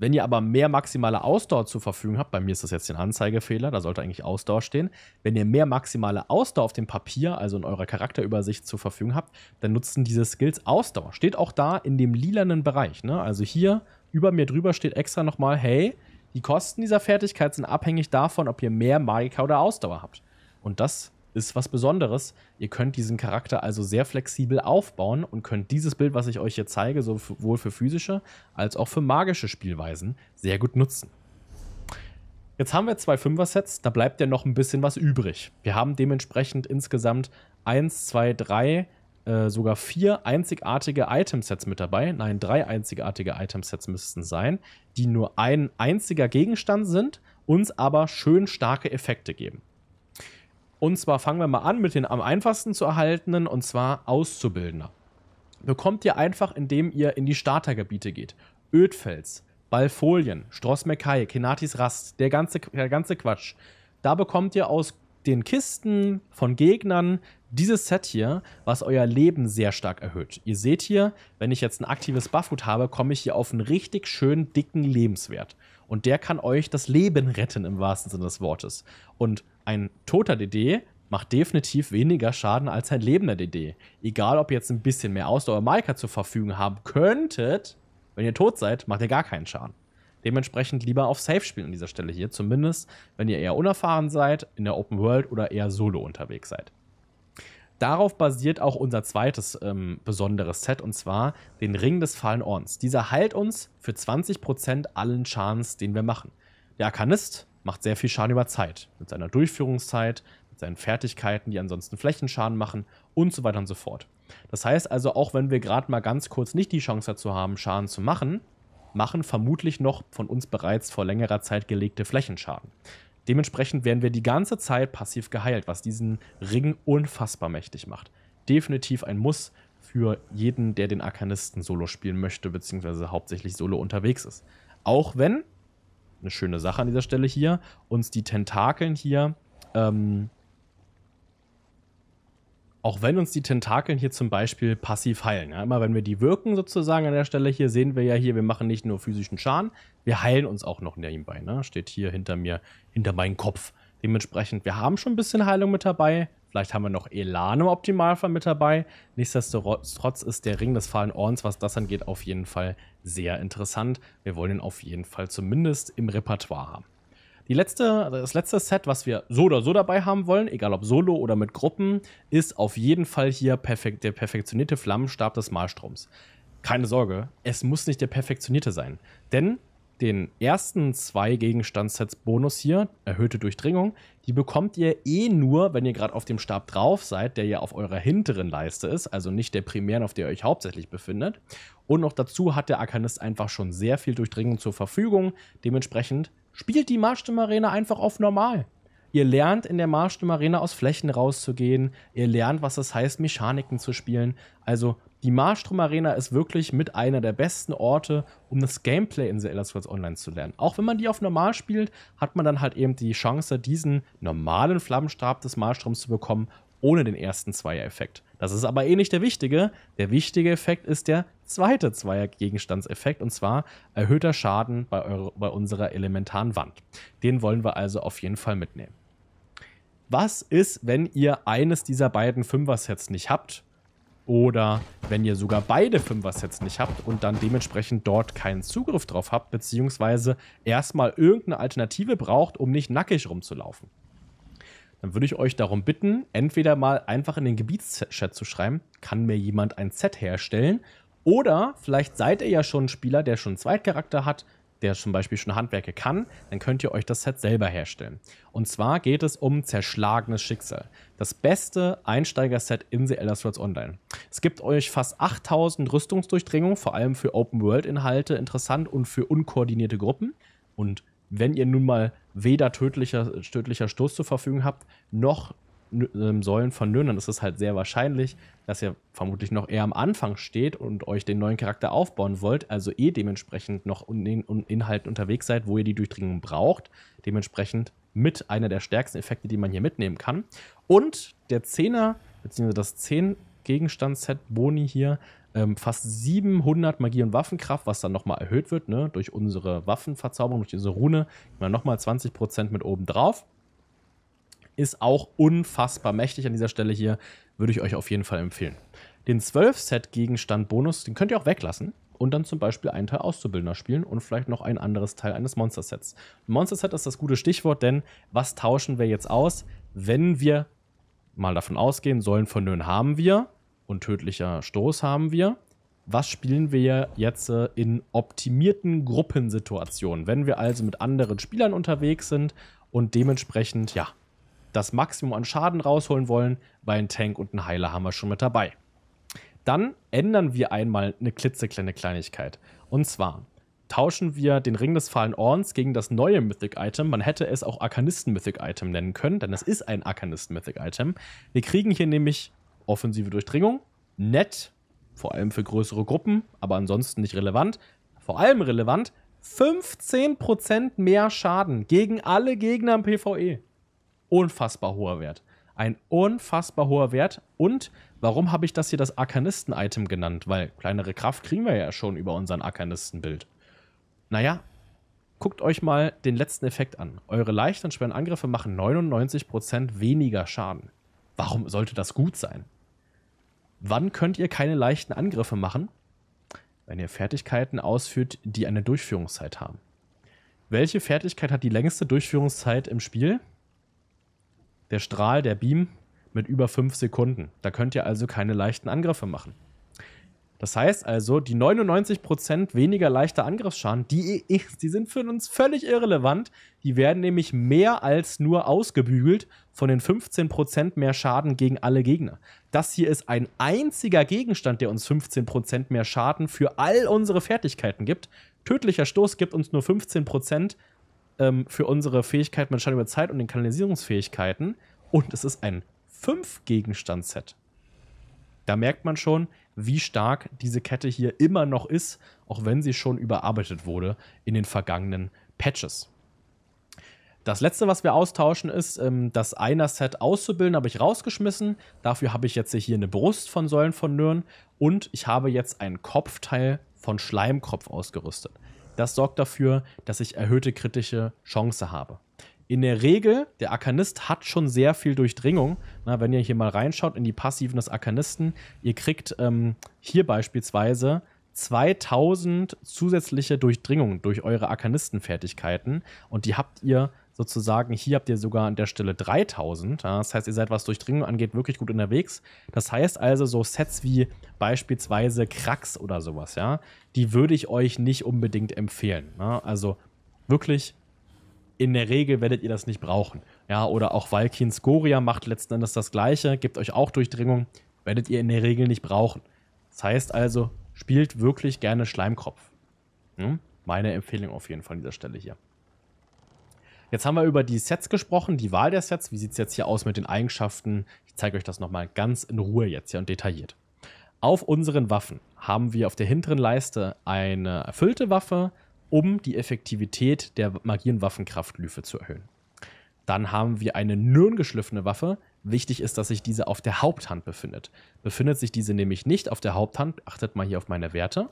wenn ihr aber mehr maximale Ausdauer zur Verfügung habt, bei mir ist das jetzt ein Anzeigefehler, da sollte eigentlich Ausdauer stehen. Wenn ihr mehr maximale Ausdauer auf dem Papier, also in eurer Charakterübersicht zur Verfügung habt, dann nutzen diese Skills Ausdauer. Steht auch da in dem lilanen Bereich. Ne? Also hier über mir drüber steht extra nochmal, hey, die Kosten dieser Fertigkeit sind abhängig davon, ob ihr mehr Magiker oder Ausdauer habt. Und das ist was Besonderes. Ihr könnt diesen Charakter also sehr flexibel aufbauen und könnt dieses Bild, was ich euch hier zeige, sowohl für physische als auch für magische Spielweisen sehr gut nutzen. Jetzt haben wir zwei Fünfer-Sets, da bleibt ja noch ein bisschen was übrig. Wir haben dementsprechend insgesamt 1, 2, 3, äh, sogar vier einzigartige Item-Sets mit dabei. Nein, drei einzigartige Item-Sets müssten sein, die nur ein einziger Gegenstand sind, uns aber schön starke Effekte geben. Und zwar fangen wir mal an mit den am einfachsten zu erhaltenen, und zwar Auszubildender. Bekommt ihr einfach, indem ihr in die Startergebiete geht. Ödfels, Balfolien, Strossmeckei, Kenatis Rast, der ganze, der ganze Quatsch. Da bekommt ihr aus den Kisten von Gegnern dieses Set hier, was euer Leben sehr stark erhöht. Ihr seht hier, wenn ich jetzt ein aktives Buffwood habe, komme ich hier auf einen richtig schönen dicken Lebenswert. Und der kann euch das Leben retten im wahrsten Sinne des Wortes. Und ein toter DD macht definitiv weniger Schaden als ein lebender DD. Egal, ob ihr jetzt ein bisschen mehr Ausdauer Maika zur Verfügung haben könntet, wenn ihr tot seid, macht ihr gar keinen Schaden. Dementsprechend lieber auf Safe spielen an dieser Stelle hier, zumindest wenn ihr eher unerfahren seid, in der Open World oder eher solo unterwegs seid. Darauf basiert auch unser zweites ähm, besonderes Set und zwar den Ring des Fallen Ordens. Dieser heilt uns für 20% allen Schadens, den wir machen. Der Arkanist macht sehr viel Schaden über Zeit. Mit seiner Durchführungszeit, mit seinen Fertigkeiten, die ansonsten Flächenschaden machen und so weiter und so fort. Das heißt also, auch wenn wir gerade mal ganz kurz nicht die Chance dazu haben, Schaden zu machen, machen vermutlich noch von uns bereits vor längerer Zeit gelegte Flächenschaden. Dementsprechend werden wir die ganze Zeit passiv geheilt, was diesen Ring unfassbar mächtig macht. Definitiv ein Muss für jeden, der den Arkanisten solo spielen möchte, beziehungsweise hauptsächlich solo unterwegs ist. Auch wenn, eine schöne Sache an dieser Stelle hier, uns die Tentakeln hier, ähm, auch wenn uns die Tentakeln hier zum Beispiel passiv heilen. Ja, immer wenn wir die wirken sozusagen an der Stelle hier, sehen wir ja hier, wir machen nicht nur physischen Schaden, wir heilen uns auch noch nebenbei. Ne? Steht hier hinter mir, hinter meinem Kopf. Dementsprechend, wir haben schon ein bisschen Heilung mit dabei. Vielleicht haben wir noch Elan im Optimalfall mit dabei. Nichtsdestotrotz ist der Ring des Fallen Ordens, was das angeht, auf jeden Fall sehr interessant. Wir wollen ihn auf jeden Fall zumindest im Repertoire haben. Die letzte, das letzte Set, was wir so oder so dabei haben wollen, egal ob solo oder mit Gruppen, ist auf jeden Fall hier perfekt, der perfektionierte Flammenstab des Malstroms. Keine Sorge, es muss nicht der perfektionierte sein. Denn den ersten zwei Gegenstandssets Bonus hier, erhöhte Durchdringung, die bekommt ihr eh nur, wenn ihr gerade auf dem Stab drauf seid, der ja auf eurer hinteren Leiste ist, also nicht der primären, auf der ihr euch hauptsächlich befindet. Und noch dazu hat der Arkanist einfach schon sehr viel Durchdringung zur Verfügung. Dementsprechend spielt die Marschstimmarena einfach auf normal. Ihr lernt in der Marschstimmarena aus Flächen rauszugehen. Ihr lernt, was es heißt, Mechaniken zu spielen. Also die Marstrom Arena ist wirklich mit einer der besten Orte, um das Gameplay in The Elder Scrolls Online zu lernen. Auch wenn man die auf normal spielt, hat man dann halt eben die Chance, diesen normalen Flammenstab des Marstroms zu bekommen, ohne den ersten Zweier-Effekt. Das ist aber eh nicht der wichtige. Der wichtige Effekt ist der zweite Zweier-Gegenstandseffekt und zwar erhöhter Schaden bei, eure, bei unserer elementaren Wand. Den wollen wir also auf jeden Fall mitnehmen. Was ist, wenn ihr eines dieser beiden Fünfer-Sets nicht habt? Oder wenn ihr sogar beide Fünfer-Sets nicht habt und dann dementsprechend dort keinen Zugriff drauf habt, beziehungsweise erstmal irgendeine Alternative braucht, um nicht nackig rumzulaufen. Dann würde ich euch darum bitten, entweder mal einfach in den Gebietschat zu schreiben, kann mir jemand ein Set herstellen? Oder vielleicht seid ihr ja schon ein Spieler, der schon einen Zweitcharakter hat, der zum Beispiel schon Handwerke kann, dann könnt ihr euch das Set selber herstellen. Und zwar geht es um zerschlagenes Schicksal das beste Einsteiger-Set in The Elder Scrolls Online. Es gibt euch fast 8000 Rüstungsdurchdringungen, vor allem für Open-World-Inhalte interessant und für unkoordinierte Gruppen. Und wenn ihr nun mal weder tödlicher, tödlicher Stoß zur Verfügung habt, noch ähm, Säulen von dann ist es halt sehr wahrscheinlich, dass ihr vermutlich noch eher am Anfang steht und euch den neuen Charakter aufbauen wollt, also eh dementsprechend noch in den Inhalten unterwegs seid, wo ihr die Durchdringung braucht. Dementsprechend mit einer der stärksten Effekte, die man hier mitnehmen kann. Und der 10er, beziehungsweise das 10 gegenstand set Boni hier, ähm, fast 700 Magie und Waffenkraft, was dann nochmal erhöht wird, ne, durch unsere Waffenverzauberung, durch diese Rune, immer nochmal 20% mit oben drauf ist auch unfassbar mächtig an dieser Stelle hier. Würde ich euch auf jeden Fall empfehlen. Den 12-Set-Gegenstand-Bonus, den könnt ihr auch weglassen und dann zum Beispiel einen Teil Auszubildender spielen und vielleicht noch ein anderes Teil eines Monster-Sets. Monster-Set ist das gute Stichwort, denn was tauschen wir jetzt aus, wenn wir mal davon ausgehen, von Säulenvernöhen haben wir und tödlicher Stoß haben wir. Was spielen wir jetzt äh, in optimierten Gruppensituationen? Wenn wir also mit anderen Spielern unterwegs sind und dementsprechend, ja, das Maximum an Schaden rausholen wollen, weil ein Tank und ein Heiler haben wir schon mit dabei. Dann ändern wir einmal eine klitzekleine Kleinigkeit. Und zwar tauschen wir den Ring des Fallen Orns gegen das neue Mythic-Item. Man hätte es auch Arkanisten-Mythic-Item nennen können, denn es ist ein Arkanisten-Mythic-Item. Wir kriegen hier nämlich offensive Durchdringung, nett, vor allem für größere Gruppen, aber ansonsten nicht relevant. Vor allem relevant, 15% mehr Schaden gegen alle Gegner im PvE unfassbar hoher Wert. Ein unfassbar hoher Wert. Und warum habe ich das hier das Arkanisten-Item genannt? Weil kleinere Kraft kriegen wir ja schon über unseren Arkanisten-Bild. Naja, guckt euch mal den letzten Effekt an. Eure leichten und schweren Angriffe machen 99% weniger Schaden. Warum sollte das gut sein? Wann könnt ihr keine leichten Angriffe machen? Wenn ihr Fertigkeiten ausführt, die eine Durchführungszeit haben. Welche Fertigkeit hat die längste Durchführungszeit im Spiel? der Strahl, der Beam mit über 5 Sekunden. Da könnt ihr also keine leichten Angriffe machen. Das heißt also, die 99% weniger leichter Angriffsschaden, die, die sind für uns völlig irrelevant. Die werden nämlich mehr als nur ausgebügelt von den 15% mehr Schaden gegen alle Gegner. Das hier ist ein einziger Gegenstand, der uns 15% mehr Schaden für all unsere Fertigkeiten gibt. Tödlicher Stoß gibt uns nur 15% ähm, für unsere Fähigkeit Manschein über Zeit und den Kanalisierungsfähigkeiten. Und es ist ein 5-Gegenstand-Set. Da merkt man schon, wie stark diese Kette hier immer noch ist, auch wenn sie schon überarbeitet wurde in den vergangenen Patches. Das letzte, was wir austauschen, ist ähm, das Einer-Set auszubilden, habe ich rausgeschmissen. Dafür habe ich jetzt hier eine Brust von Säulen von Nürn und ich habe jetzt einen Kopfteil von Schleimkopf ausgerüstet. Das sorgt dafür, dass ich erhöhte kritische Chance habe. In der Regel, der Arkanist hat schon sehr viel Durchdringung. Na, wenn ihr hier mal reinschaut in die Passiven des Arkanisten, ihr kriegt ähm, hier beispielsweise 2000 zusätzliche Durchdringungen durch eure Arkanistenfertigkeiten und die habt ihr sozusagen, hier habt ihr sogar an der Stelle 3000. das heißt, ihr seid, was Durchdringung angeht, wirklich gut unterwegs. Das heißt also, so Sets wie beispielsweise Krax oder sowas, ja, die würde ich euch nicht unbedingt empfehlen. also wirklich, in der Regel werdet ihr das nicht brauchen. Ja, oder auch Valkin Scoria macht letzten Endes das Gleiche, gibt euch auch Durchdringung, werdet ihr in der Regel nicht brauchen. Das heißt also, spielt wirklich gerne Schleimkopf. Ja, hm? meine Empfehlung auf jeden Fall an dieser Stelle hier. Jetzt haben wir über die Sets gesprochen, die Wahl der Sets. Wie sieht es jetzt hier aus mit den Eigenschaften? Ich zeige euch das nochmal ganz in Ruhe jetzt hier und detailliert. Auf unseren Waffen haben wir auf der hinteren Leiste eine erfüllte Waffe, um die Effektivität der Magie- und zu erhöhen. Dann haben wir eine nirngeschliffene Waffe. Wichtig ist, dass sich diese auf der Haupthand befindet. Befindet sich diese nämlich nicht auf der Haupthand, achtet mal hier auf meine Werte.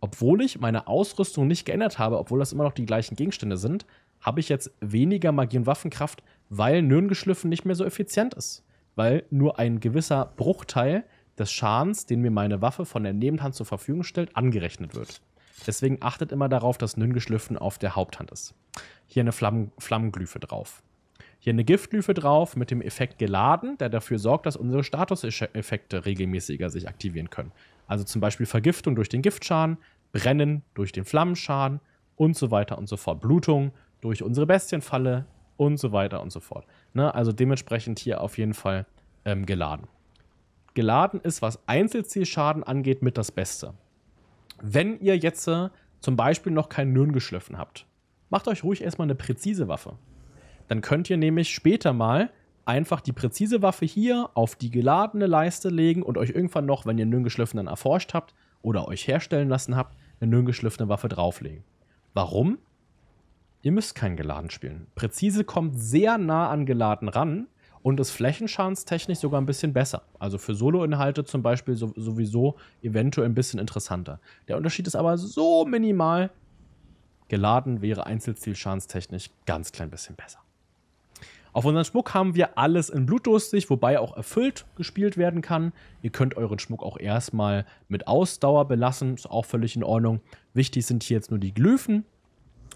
Obwohl ich meine Ausrüstung nicht geändert habe, obwohl das immer noch die gleichen Gegenstände sind, habe ich jetzt weniger Magie und Waffenkraft, weil Nirngeschliffen nicht mehr so effizient ist. Weil nur ein gewisser Bruchteil des Schadens, den mir meine Waffe von der Nebenhand zur Verfügung stellt, angerechnet wird. Deswegen achtet immer darauf, dass Nirngeschliffen auf der Haupthand ist. Hier eine Flammen Flammenglyphe drauf. Hier eine Giftglyphe drauf mit dem Effekt geladen, der dafür sorgt, dass unsere Statuseffekte regelmäßiger sich aktivieren können. Also zum Beispiel Vergiftung durch den Giftschaden, Brennen durch den Flammenschaden und so weiter und so fort. Blutung durch unsere Bestienfalle und so weiter und so fort. Ne? Also dementsprechend hier auf jeden Fall ähm, geladen. Geladen ist, was Einzelzielschaden angeht, mit das Beste. Wenn ihr jetzt äh, zum Beispiel noch keinen Nürn geschliffen habt, macht euch ruhig erstmal eine präzise Waffe. Dann könnt ihr nämlich später mal einfach die präzise Waffe hier auf die geladene Leiste legen und euch irgendwann noch, wenn ihr Nürn geschliffen dann erforscht habt oder euch herstellen lassen habt, eine Nürn geschliffene Waffe drauflegen. Warum? Ihr müsst kein geladen spielen. Präzise kommt sehr nah an geladen ran und ist flächenschadstechnisch sogar ein bisschen besser. Also für Solo-Inhalte zum Beispiel sowieso eventuell ein bisschen interessanter. Der Unterschied ist aber so minimal. Geladen wäre Einzelzielschadstechnisch ganz klein bisschen besser. Auf unseren Schmuck haben wir alles in Blutdurstig, wobei auch erfüllt gespielt werden kann. Ihr könnt euren Schmuck auch erstmal mit Ausdauer belassen, ist auch völlig in Ordnung. Wichtig sind hier jetzt nur die Glyphen,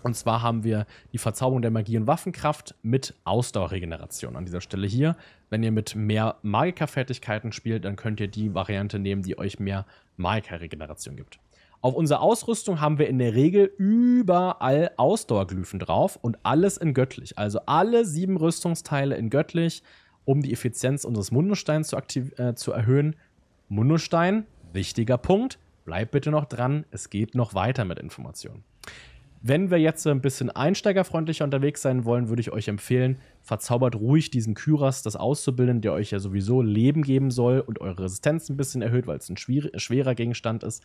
und zwar haben wir die Verzauberung der Magie und Waffenkraft mit Ausdauerregeneration an dieser Stelle hier. Wenn ihr mit mehr Magikerfertigkeiten spielt, dann könnt ihr die Variante nehmen, die euch mehr Magikerregeneration gibt. Auf unserer Ausrüstung haben wir in der Regel überall Ausdauerglyphen drauf und alles in göttlich. Also alle sieben Rüstungsteile in göttlich, um die Effizienz unseres Mundosteins zu, äh, zu erhöhen. Mundusstein, wichtiger Punkt, bleibt bitte noch dran, es geht noch weiter mit Informationen. Wenn wir jetzt ein bisschen einsteigerfreundlicher unterwegs sein wollen, würde ich euch empfehlen, verzaubert ruhig diesen Kyras, das Auszubilden, der euch ja sowieso Leben geben soll und eure Resistenz ein bisschen erhöht, weil es ein schwerer Gegenstand ist.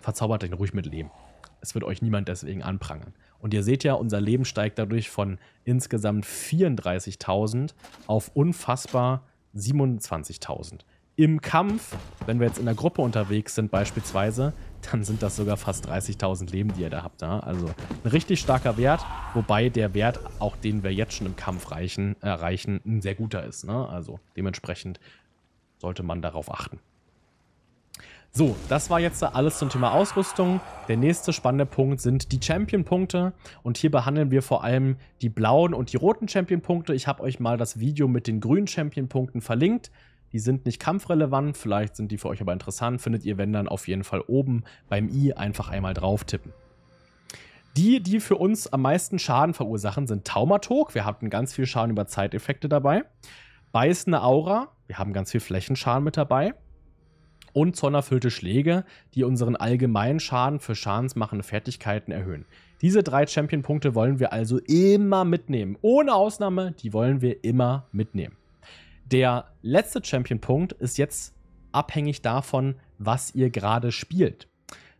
Verzaubert den ruhig mit Leben. Es wird euch niemand deswegen anprangern. Und ihr seht ja, unser Leben steigt dadurch von insgesamt 34.000 auf unfassbar 27.000 im Kampf, wenn wir jetzt in der Gruppe unterwegs sind beispielsweise, dann sind das sogar fast 30.000 Leben, die ihr da habt. Ne? Also ein richtig starker Wert, wobei der Wert, auch den wir jetzt schon im Kampf reichen, erreichen, ein sehr guter ist. Ne? Also dementsprechend sollte man darauf achten. So, das war jetzt alles zum Thema Ausrüstung. Der nächste spannende Punkt sind die Champion-Punkte. Und hier behandeln wir vor allem die blauen und die roten Champion-Punkte. Ich habe euch mal das Video mit den grünen Champion-Punkten verlinkt. Die sind nicht kampfrelevant, vielleicht sind die für euch aber interessant, findet ihr, wenn dann auf jeden Fall oben beim i einfach einmal drauf tippen. Die, die für uns am meisten Schaden verursachen, sind Taumatok. Wir hatten ganz viel Schaden über Zeiteffekte dabei. Beißende Aura. Wir haben ganz viel Flächenschaden mit dabei. Und zornerfüllte Schläge, die unseren allgemeinen Schaden für schadensmachende Fertigkeiten erhöhen. Diese drei Champion-Punkte wollen wir also immer mitnehmen. Ohne Ausnahme, die wollen wir immer mitnehmen. Der letzte Champion-Punkt ist jetzt abhängig davon, was ihr gerade spielt.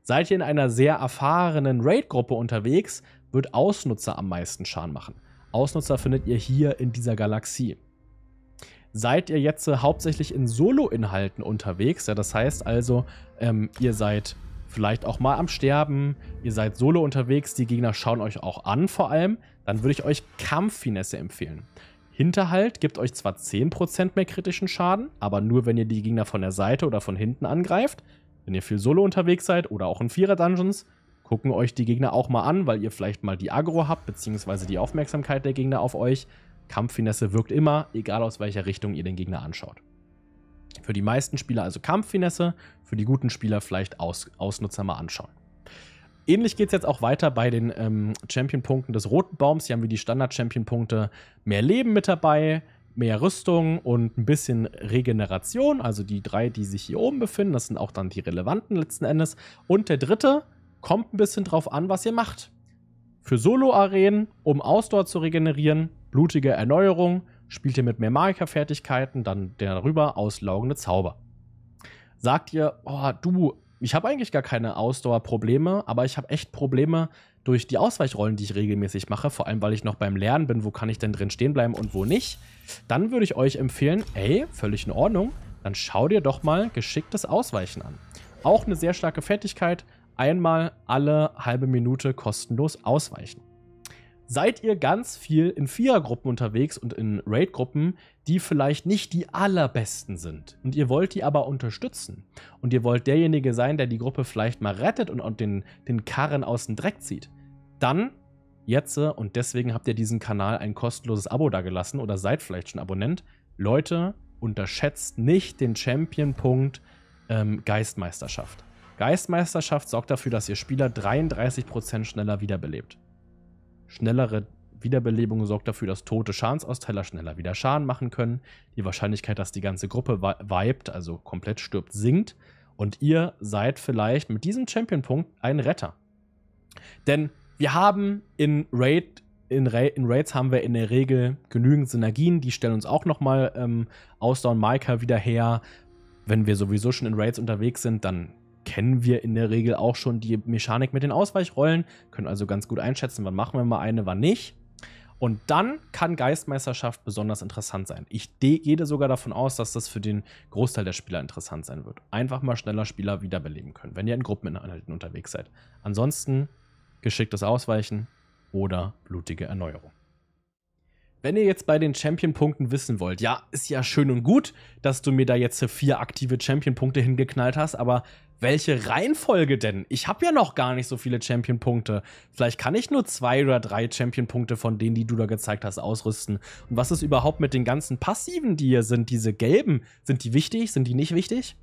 Seid ihr in einer sehr erfahrenen Raid-Gruppe unterwegs, wird Ausnutzer am meisten Schaden machen. Ausnutzer findet ihr hier in dieser Galaxie. Seid ihr jetzt äh, hauptsächlich in Solo-Inhalten unterwegs, ja, das heißt also, ähm, ihr seid vielleicht auch mal am Sterben, ihr seid solo unterwegs, die Gegner schauen euch auch an vor allem, dann würde ich euch Kampffinesse empfehlen. Hinterhalt gibt euch zwar 10% mehr kritischen Schaden, aber nur wenn ihr die Gegner von der Seite oder von hinten angreift. Wenn ihr viel Solo unterwegs seid oder auch in Vierer-Dungeons, gucken euch die Gegner auch mal an, weil ihr vielleicht mal die Agro habt, beziehungsweise die Aufmerksamkeit der Gegner auf euch. Kampffinesse wirkt immer, egal aus welcher Richtung ihr den Gegner anschaut. Für die meisten Spieler also Kampffinesse, für die guten Spieler vielleicht aus Ausnutzer mal anschauen. Ähnlich geht es jetzt auch weiter bei den ähm, Champion-Punkten des Roten Baums. Hier haben wir die Standard-Champion-Punkte mehr Leben mit dabei, mehr Rüstung und ein bisschen Regeneration. Also die drei, die sich hier oben befinden, das sind auch dann die relevanten letzten Endes. Und der dritte kommt ein bisschen drauf an, was ihr macht. Für Solo-Arenen, um Ausdauer zu regenerieren, blutige Erneuerung, spielt ihr mit mehr Magiker-Fertigkeiten, dann darüber auslaugende Zauber. Sagt ihr, oh, du, ich habe eigentlich gar keine Ausdauerprobleme, aber ich habe echt Probleme durch die Ausweichrollen, die ich regelmäßig mache, vor allem weil ich noch beim Lernen bin, wo kann ich denn drin stehen bleiben und wo nicht. Dann würde ich euch empfehlen, ey, völlig in Ordnung, dann schau dir doch mal geschicktes Ausweichen an. Auch eine sehr starke Fertigkeit, einmal alle halbe Minute kostenlos ausweichen seid ihr ganz viel in Vierergruppen unterwegs und in Raid-Gruppen, die vielleicht nicht die allerbesten sind. Und ihr wollt die aber unterstützen. Und ihr wollt derjenige sein, der die Gruppe vielleicht mal rettet und, und den, den Karren aus dem Dreck zieht. Dann jetzt äh, und deswegen habt ihr diesen Kanal ein kostenloses Abo dagelassen oder seid vielleicht schon Abonnent. Leute, unterschätzt nicht den Champion-Punkt ähm, Geistmeisterschaft. Geistmeisterschaft sorgt dafür, dass ihr Spieler 33% schneller wiederbelebt. Schnellere Wiederbelebung sorgt dafür, dass tote Schadensausteiler schneller wieder Schaden machen können. Die Wahrscheinlichkeit, dass die ganze Gruppe vibet, also komplett stirbt, sinkt. Und ihr seid vielleicht mit diesem Champion-Punkt ein Retter. Denn wir haben in Raid. In, Ra in, Raids haben wir in der Regel genügend Synergien, die stellen uns auch nochmal ähm, Ausdauer und Maika wieder her. Wenn wir sowieso schon in Raids unterwegs sind, dann kennen wir in der Regel auch schon die Mechanik mit den Ausweichrollen, können also ganz gut einschätzen, wann machen wir mal eine, wann nicht. Und dann kann Geistmeisterschaft besonders interessant sein. Ich gehe sogar davon aus, dass das für den Großteil der Spieler interessant sein wird. Einfach mal schneller Spieler wiederbeleben können, wenn ihr in Gruppeninhalten unterwegs seid. Ansonsten geschicktes Ausweichen oder blutige Erneuerung. Wenn ihr jetzt bei den Champion-Punkten wissen wollt, ja, ist ja schön und gut, dass du mir da jetzt vier aktive Champion-Punkte hingeknallt hast, aber welche Reihenfolge denn? Ich habe ja noch gar nicht so viele Champion-Punkte. Vielleicht kann ich nur zwei oder drei Champion-Punkte von denen, die du da gezeigt hast, ausrüsten. Und was ist überhaupt mit den ganzen Passiven, die hier sind? Diese gelben, sind die wichtig? Sind die nicht wichtig?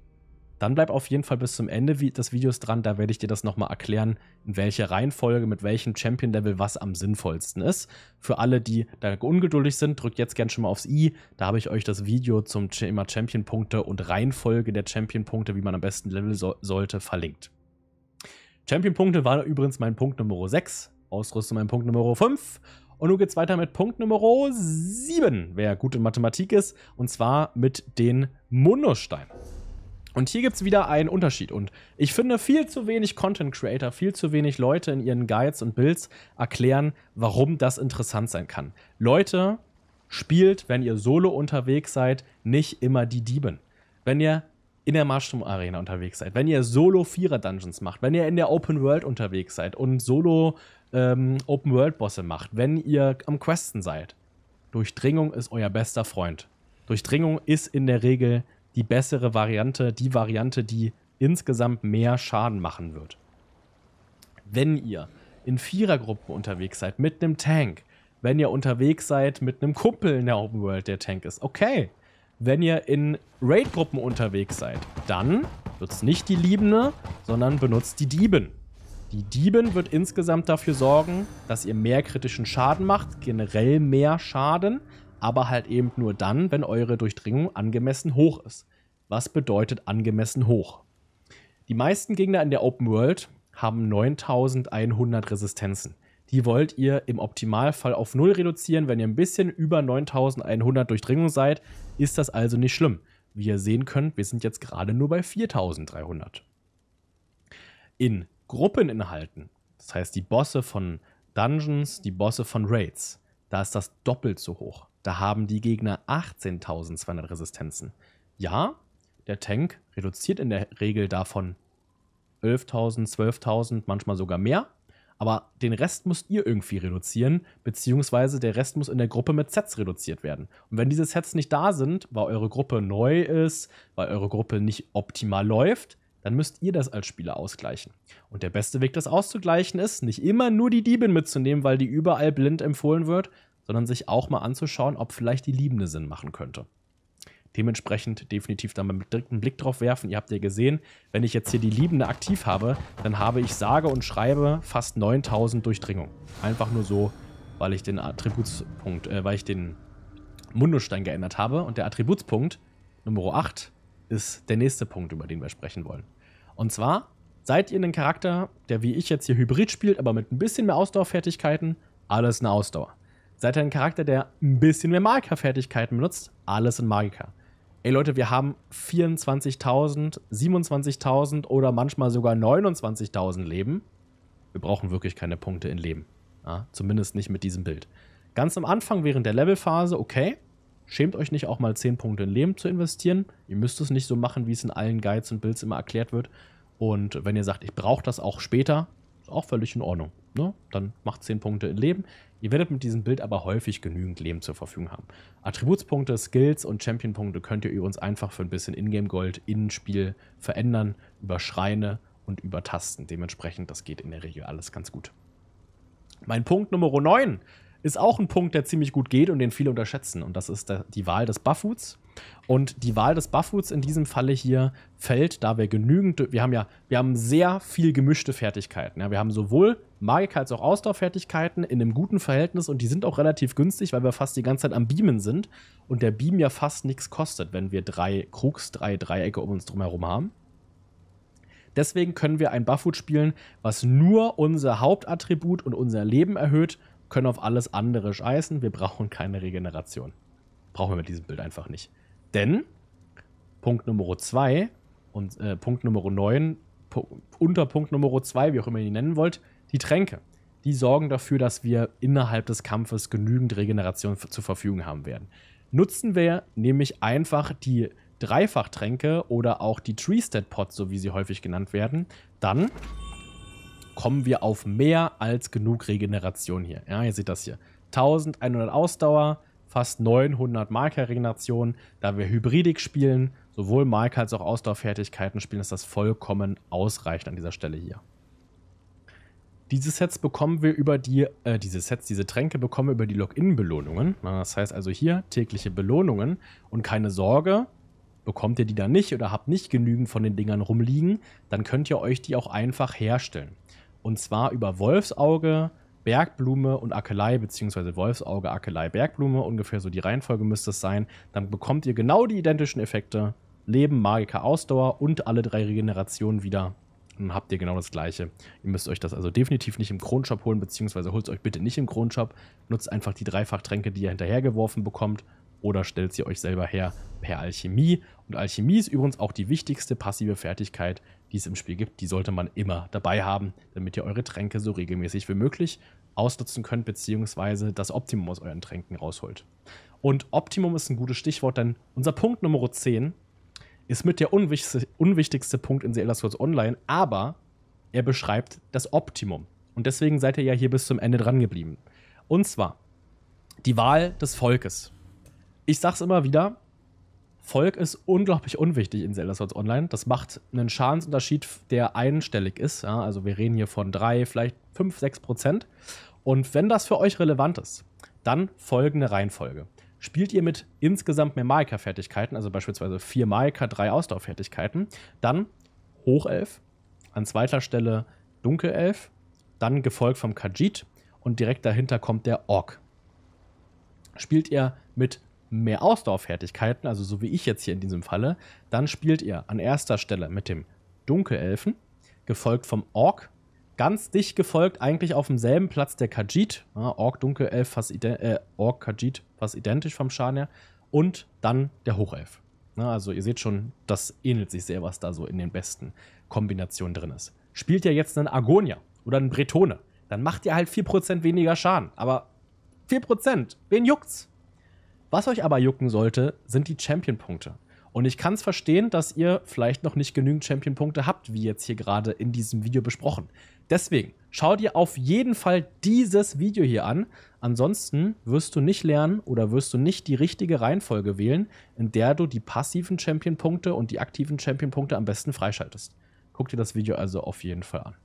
dann bleib auf jeden Fall bis zum Ende des Videos dran. Da werde ich dir das nochmal erklären, in welcher Reihenfolge, mit welchem Champion-Level was am sinnvollsten ist. Für alle, die da ungeduldig sind, drückt jetzt gerne schon mal aufs i. Da habe ich euch das Video zum Thema Champion-Punkte und Reihenfolge der Champion-Punkte, wie man am besten Level so sollte, verlinkt. Champion-Punkte war übrigens mein Punkt Nummer 6, Ausrüstung mein Punkt Nummer 5. Und nun geht es weiter mit Punkt Nummer 7, wer gut in Mathematik ist, und zwar mit den Monosteinen. Und hier gibt es wieder einen Unterschied. Und ich finde, viel zu wenig Content Creator, viel zu wenig Leute in ihren Guides und Builds erklären, warum das interessant sein kann. Leute, spielt, wenn ihr solo unterwegs seid, nicht immer die Dieben. Wenn ihr in der Mushroom Arena unterwegs seid, wenn ihr solo Vierer Dungeons macht, wenn ihr in der Open World unterwegs seid und solo ähm, Open World Bosse macht, wenn ihr am Questen seid, Durchdringung ist euer bester Freund. Durchdringung ist in der Regel die bessere Variante, die Variante, die insgesamt mehr Schaden machen wird. Wenn ihr in Vierergruppen unterwegs seid mit einem Tank, wenn ihr unterwegs seid mit einem Kumpel in der Open World, der Tank ist, okay. Wenn ihr in Raid-Gruppen unterwegs seid, dann nutzt nicht die Liebende, sondern benutzt die Dieben. Die Dieben wird insgesamt dafür sorgen, dass ihr mehr kritischen Schaden macht, generell mehr Schaden, aber halt eben nur dann, wenn eure Durchdringung angemessen hoch ist. Was bedeutet angemessen hoch? Die meisten Gegner in der Open World haben 9100 Resistenzen. Die wollt ihr im Optimalfall auf 0 reduzieren. Wenn ihr ein bisschen über 9100 Durchdringung seid, ist das also nicht schlimm. Wie ihr sehen könnt, wir sind jetzt gerade nur bei 4300. In Gruppeninhalten, das heißt die Bosse von Dungeons, die Bosse von Raids, da ist das doppelt so hoch. Da haben die Gegner 18.200 Resistenzen. Ja, der Tank reduziert in der Regel davon 11.000, 12.000, manchmal sogar mehr. Aber den Rest müsst ihr irgendwie reduzieren, beziehungsweise der Rest muss in der Gruppe mit Sets reduziert werden. Und wenn diese Sets nicht da sind, weil eure Gruppe neu ist, weil eure Gruppe nicht optimal läuft, dann müsst ihr das als Spieler ausgleichen. Und der beste Weg, das auszugleichen, ist, nicht immer nur die Diebin mitzunehmen, weil die überall blind empfohlen wird, sondern sich auch mal anzuschauen, ob vielleicht die Liebende Sinn machen könnte. Dementsprechend definitiv da mal direkt einen Blick drauf werfen. Ihr habt ja gesehen, wenn ich jetzt hier die Liebende aktiv habe, dann habe ich sage und schreibe fast 9000 Durchdringung. Einfach nur so, weil ich den Attributspunkt, äh, weil ich den Mundusstein geändert habe. Und der Attributspunkt Nummer 8 ist der nächste Punkt, über den wir sprechen wollen. Und zwar seid ihr ein Charakter, der wie ich jetzt hier Hybrid spielt, aber mit ein bisschen mehr Ausdauerfertigkeiten, alles eine Ausdauer. Seid ihr ein Charakter, der ein bisschen mehr Magika-Fertigkeiten benutzt. Alles in Magiker. Ey Leute, wir haben 24.000, 27.000 oder manchmal sogar 29.000 Leben. Wir brauchen wirklich keine Punkte in Leben. Ja, zumindest nicht mit diesem Bild. Ganz am Anfang während der Levelphase, okay, schämt euch nicht auch mal 10 Punkte in Leben zu investieren. Ihr müsst es nicht so machen, wie es in allen Guides und Builds immer erklärt wird. Und wenn ihr sagt, ich brauche das auch später, ist auch völlig in Ordnung. Ne? Dann macht 10 Punkte in Leben. Ihr werdet mit diesem Bild aber häufig genügend Leben zur Verfügung haben. Attributspunkte, Skills und Championpunkte könnt ihr übrigens einfach für ein bisschen Ingame-Gold in Spiel verändern, über Schreine und über Tasten. Dementsprechend, das geht in der Regel alles ganz gut. Mein Punkt Nummer 9 ist auch ein Punkt, der ziemlich gut geht und den viele unterschätzen. Und das ist die Wahl des Buffoots. Und die Wahl des Buffoots in diesem Falle hier fällt, da wir genügend, wir haben ja, wir haben sehr viel gemischte Fertigkeiten. Ja. Wir haben sowohl Magik als auch Ausdauerfertigkeiten in einem guten Verhältnis und die sind auch relativ günstig, weil wir fast die ganze Zeit am Beamen sind und der Beam ja fast nichts kostet, wenn wir drei Krugs, drei Dreiecke um uns drumherum haben. Deswegen können wir ein Buffoot spielen, was nur unser Hauptattribut und unser Leben erhöht, können auf alles andere scheißen. Wir brauchen keine Regeneration. Brauchen wir mit diesem Bild einfach nicht. Denn Punkt Nummer 2 und äh, Punkt Nummer 9, pu unter Punkt Nummer 2, wie auch immer ihr ihn nennen wollt, die Tränke. Die sorgen dafür, dass wir innerhalb des Kampfes genügend Regeneration zur Verfügung haben werden. Nutzen wir nämlich einfach die Dreifachtränke oder auch die Tree-Stat-Pots, so wie sie häufig genannt werden, dann kommen wir auf mehr als genug Regeneration hier. Ja, ihr seht das hier. 1100 Ausdauer, fast 900 Marker-Regenerationen. Da wir Hybridik spielen, sowohl Marker als auch Ausdauerfertigkeiten spielen, ist das vollkommen ausreichend an dieser Stelle hier. Diese Sets bekommen wir über die, äh, diese Sets, diese Tränke bekommen wir über die Login-Belohnungen. Das heißt also hier tägliche Belohnungen und keine Sorge, bekommt ihr die dann nicht oder habt nicht genügend von den Dingern rumliegen, dann könnt ihr euch die auch einfach herstellen. Und zwar über Wolfsauge, Bergblume und Akelei, beziehungsweise Wolfsauge, Akelei, Bergblume, ungefähr so die Reihenfolge müsste es sein, dann bekommt ihr genau die identischen Effekte. Leben, Magiker, Ausdauer und alle drei Regenerationen wieder. Dann habt ihr genau das gleiche. Ihr müsst euch das also definitiv nicht im Kronshop holen, beziehungsweise holt es euch bitte nicht im Kronshop. Nutzt einfach die Dreifachtränke, die ihr hinterhergeworfen bekommt, oder stellt sie euch selber her per Alchemie. Und Alchemie ist übrigens auch die wichtigste passive Fertigkeit die es im Spiel gibt, die sollte man immer dabei haben, damit ihr eure Tränke so regelmäßig wie möglich ausnutzen könnt, beziehungsweise das Optimum aus euren Tränken rausholt. Und Optimum ist ein gutes Stichwort, denn unser Punkt Nummer 10 ist mit der unwichtigste, unwichtigste Punkt in The Elder Scrolls Online, aber er beschreibt das Optimum. Und deswegen seid ihr ja hier bis zum Ende dran geblieben. Und zwar die Wahl des Volkes. Ich sag's immer wieder, Volk ist unglaublich unwichtig in Zelda Swords Online. Das macht einen Schadensunterschied, der einstellig ist. Ja, also wir reden hier von drei, vielleicht fünf, sechs Prozent. Und wenn das für euch relevant ist, dann folgende Reihenfolge. Spielt ihr mit insgesamt mehr maika fertigkeiten also beispielsweise vier Magiker, drei Ausdauerfertigkeiten, dann Hochelf, an zweiter Stelle Dunkelelf, dann gefolgt vom Khajiit und direkt dahinter kommt der Ork. Spielt ihr mit mehr Ausdauerfertigkeiten, also so wie ich jetzt hier in diesem Falle, dann spielt ihr an erster Stelle mit dem Dunkelelfen, gefolgt vom Ork, ganz dicht gefolgt eigentlich auf demselben Platz der Khajiit, ja, Ork, Dunkelelf, fast äh, Ork, Kajit, fast identisch vom Schaden her, und dann der Hochelf. Ja, also ihr seht schon, das ähnelt sich sehr, was da so in den besten Kombinationen drin ist. Spielt ihr jetzt einen Agonia oder einen Bretone, dann macht ihr halt 4% weniger Schaden, aber 4%, wen juckt's? Was euch aber jucken sollte, sind die Champion-Punkte. Und ich kann es verstehen, dass ihr vielleicht noch nicht genügend Champion-Punkte habt, wie jetzt hier gerade in diesem Video besprochen. Deswegen schau dir auf jeden Fall dieses Video hier an. Ansonsten wirst du nicht lernen oder wirst du nicht die richtige Reihenfolge wählen, in der du die passiven Champion-Punkte und die aktiven Champion-Punkte am besten freischaltest. Guck dir das Video also auf jeden Fall an.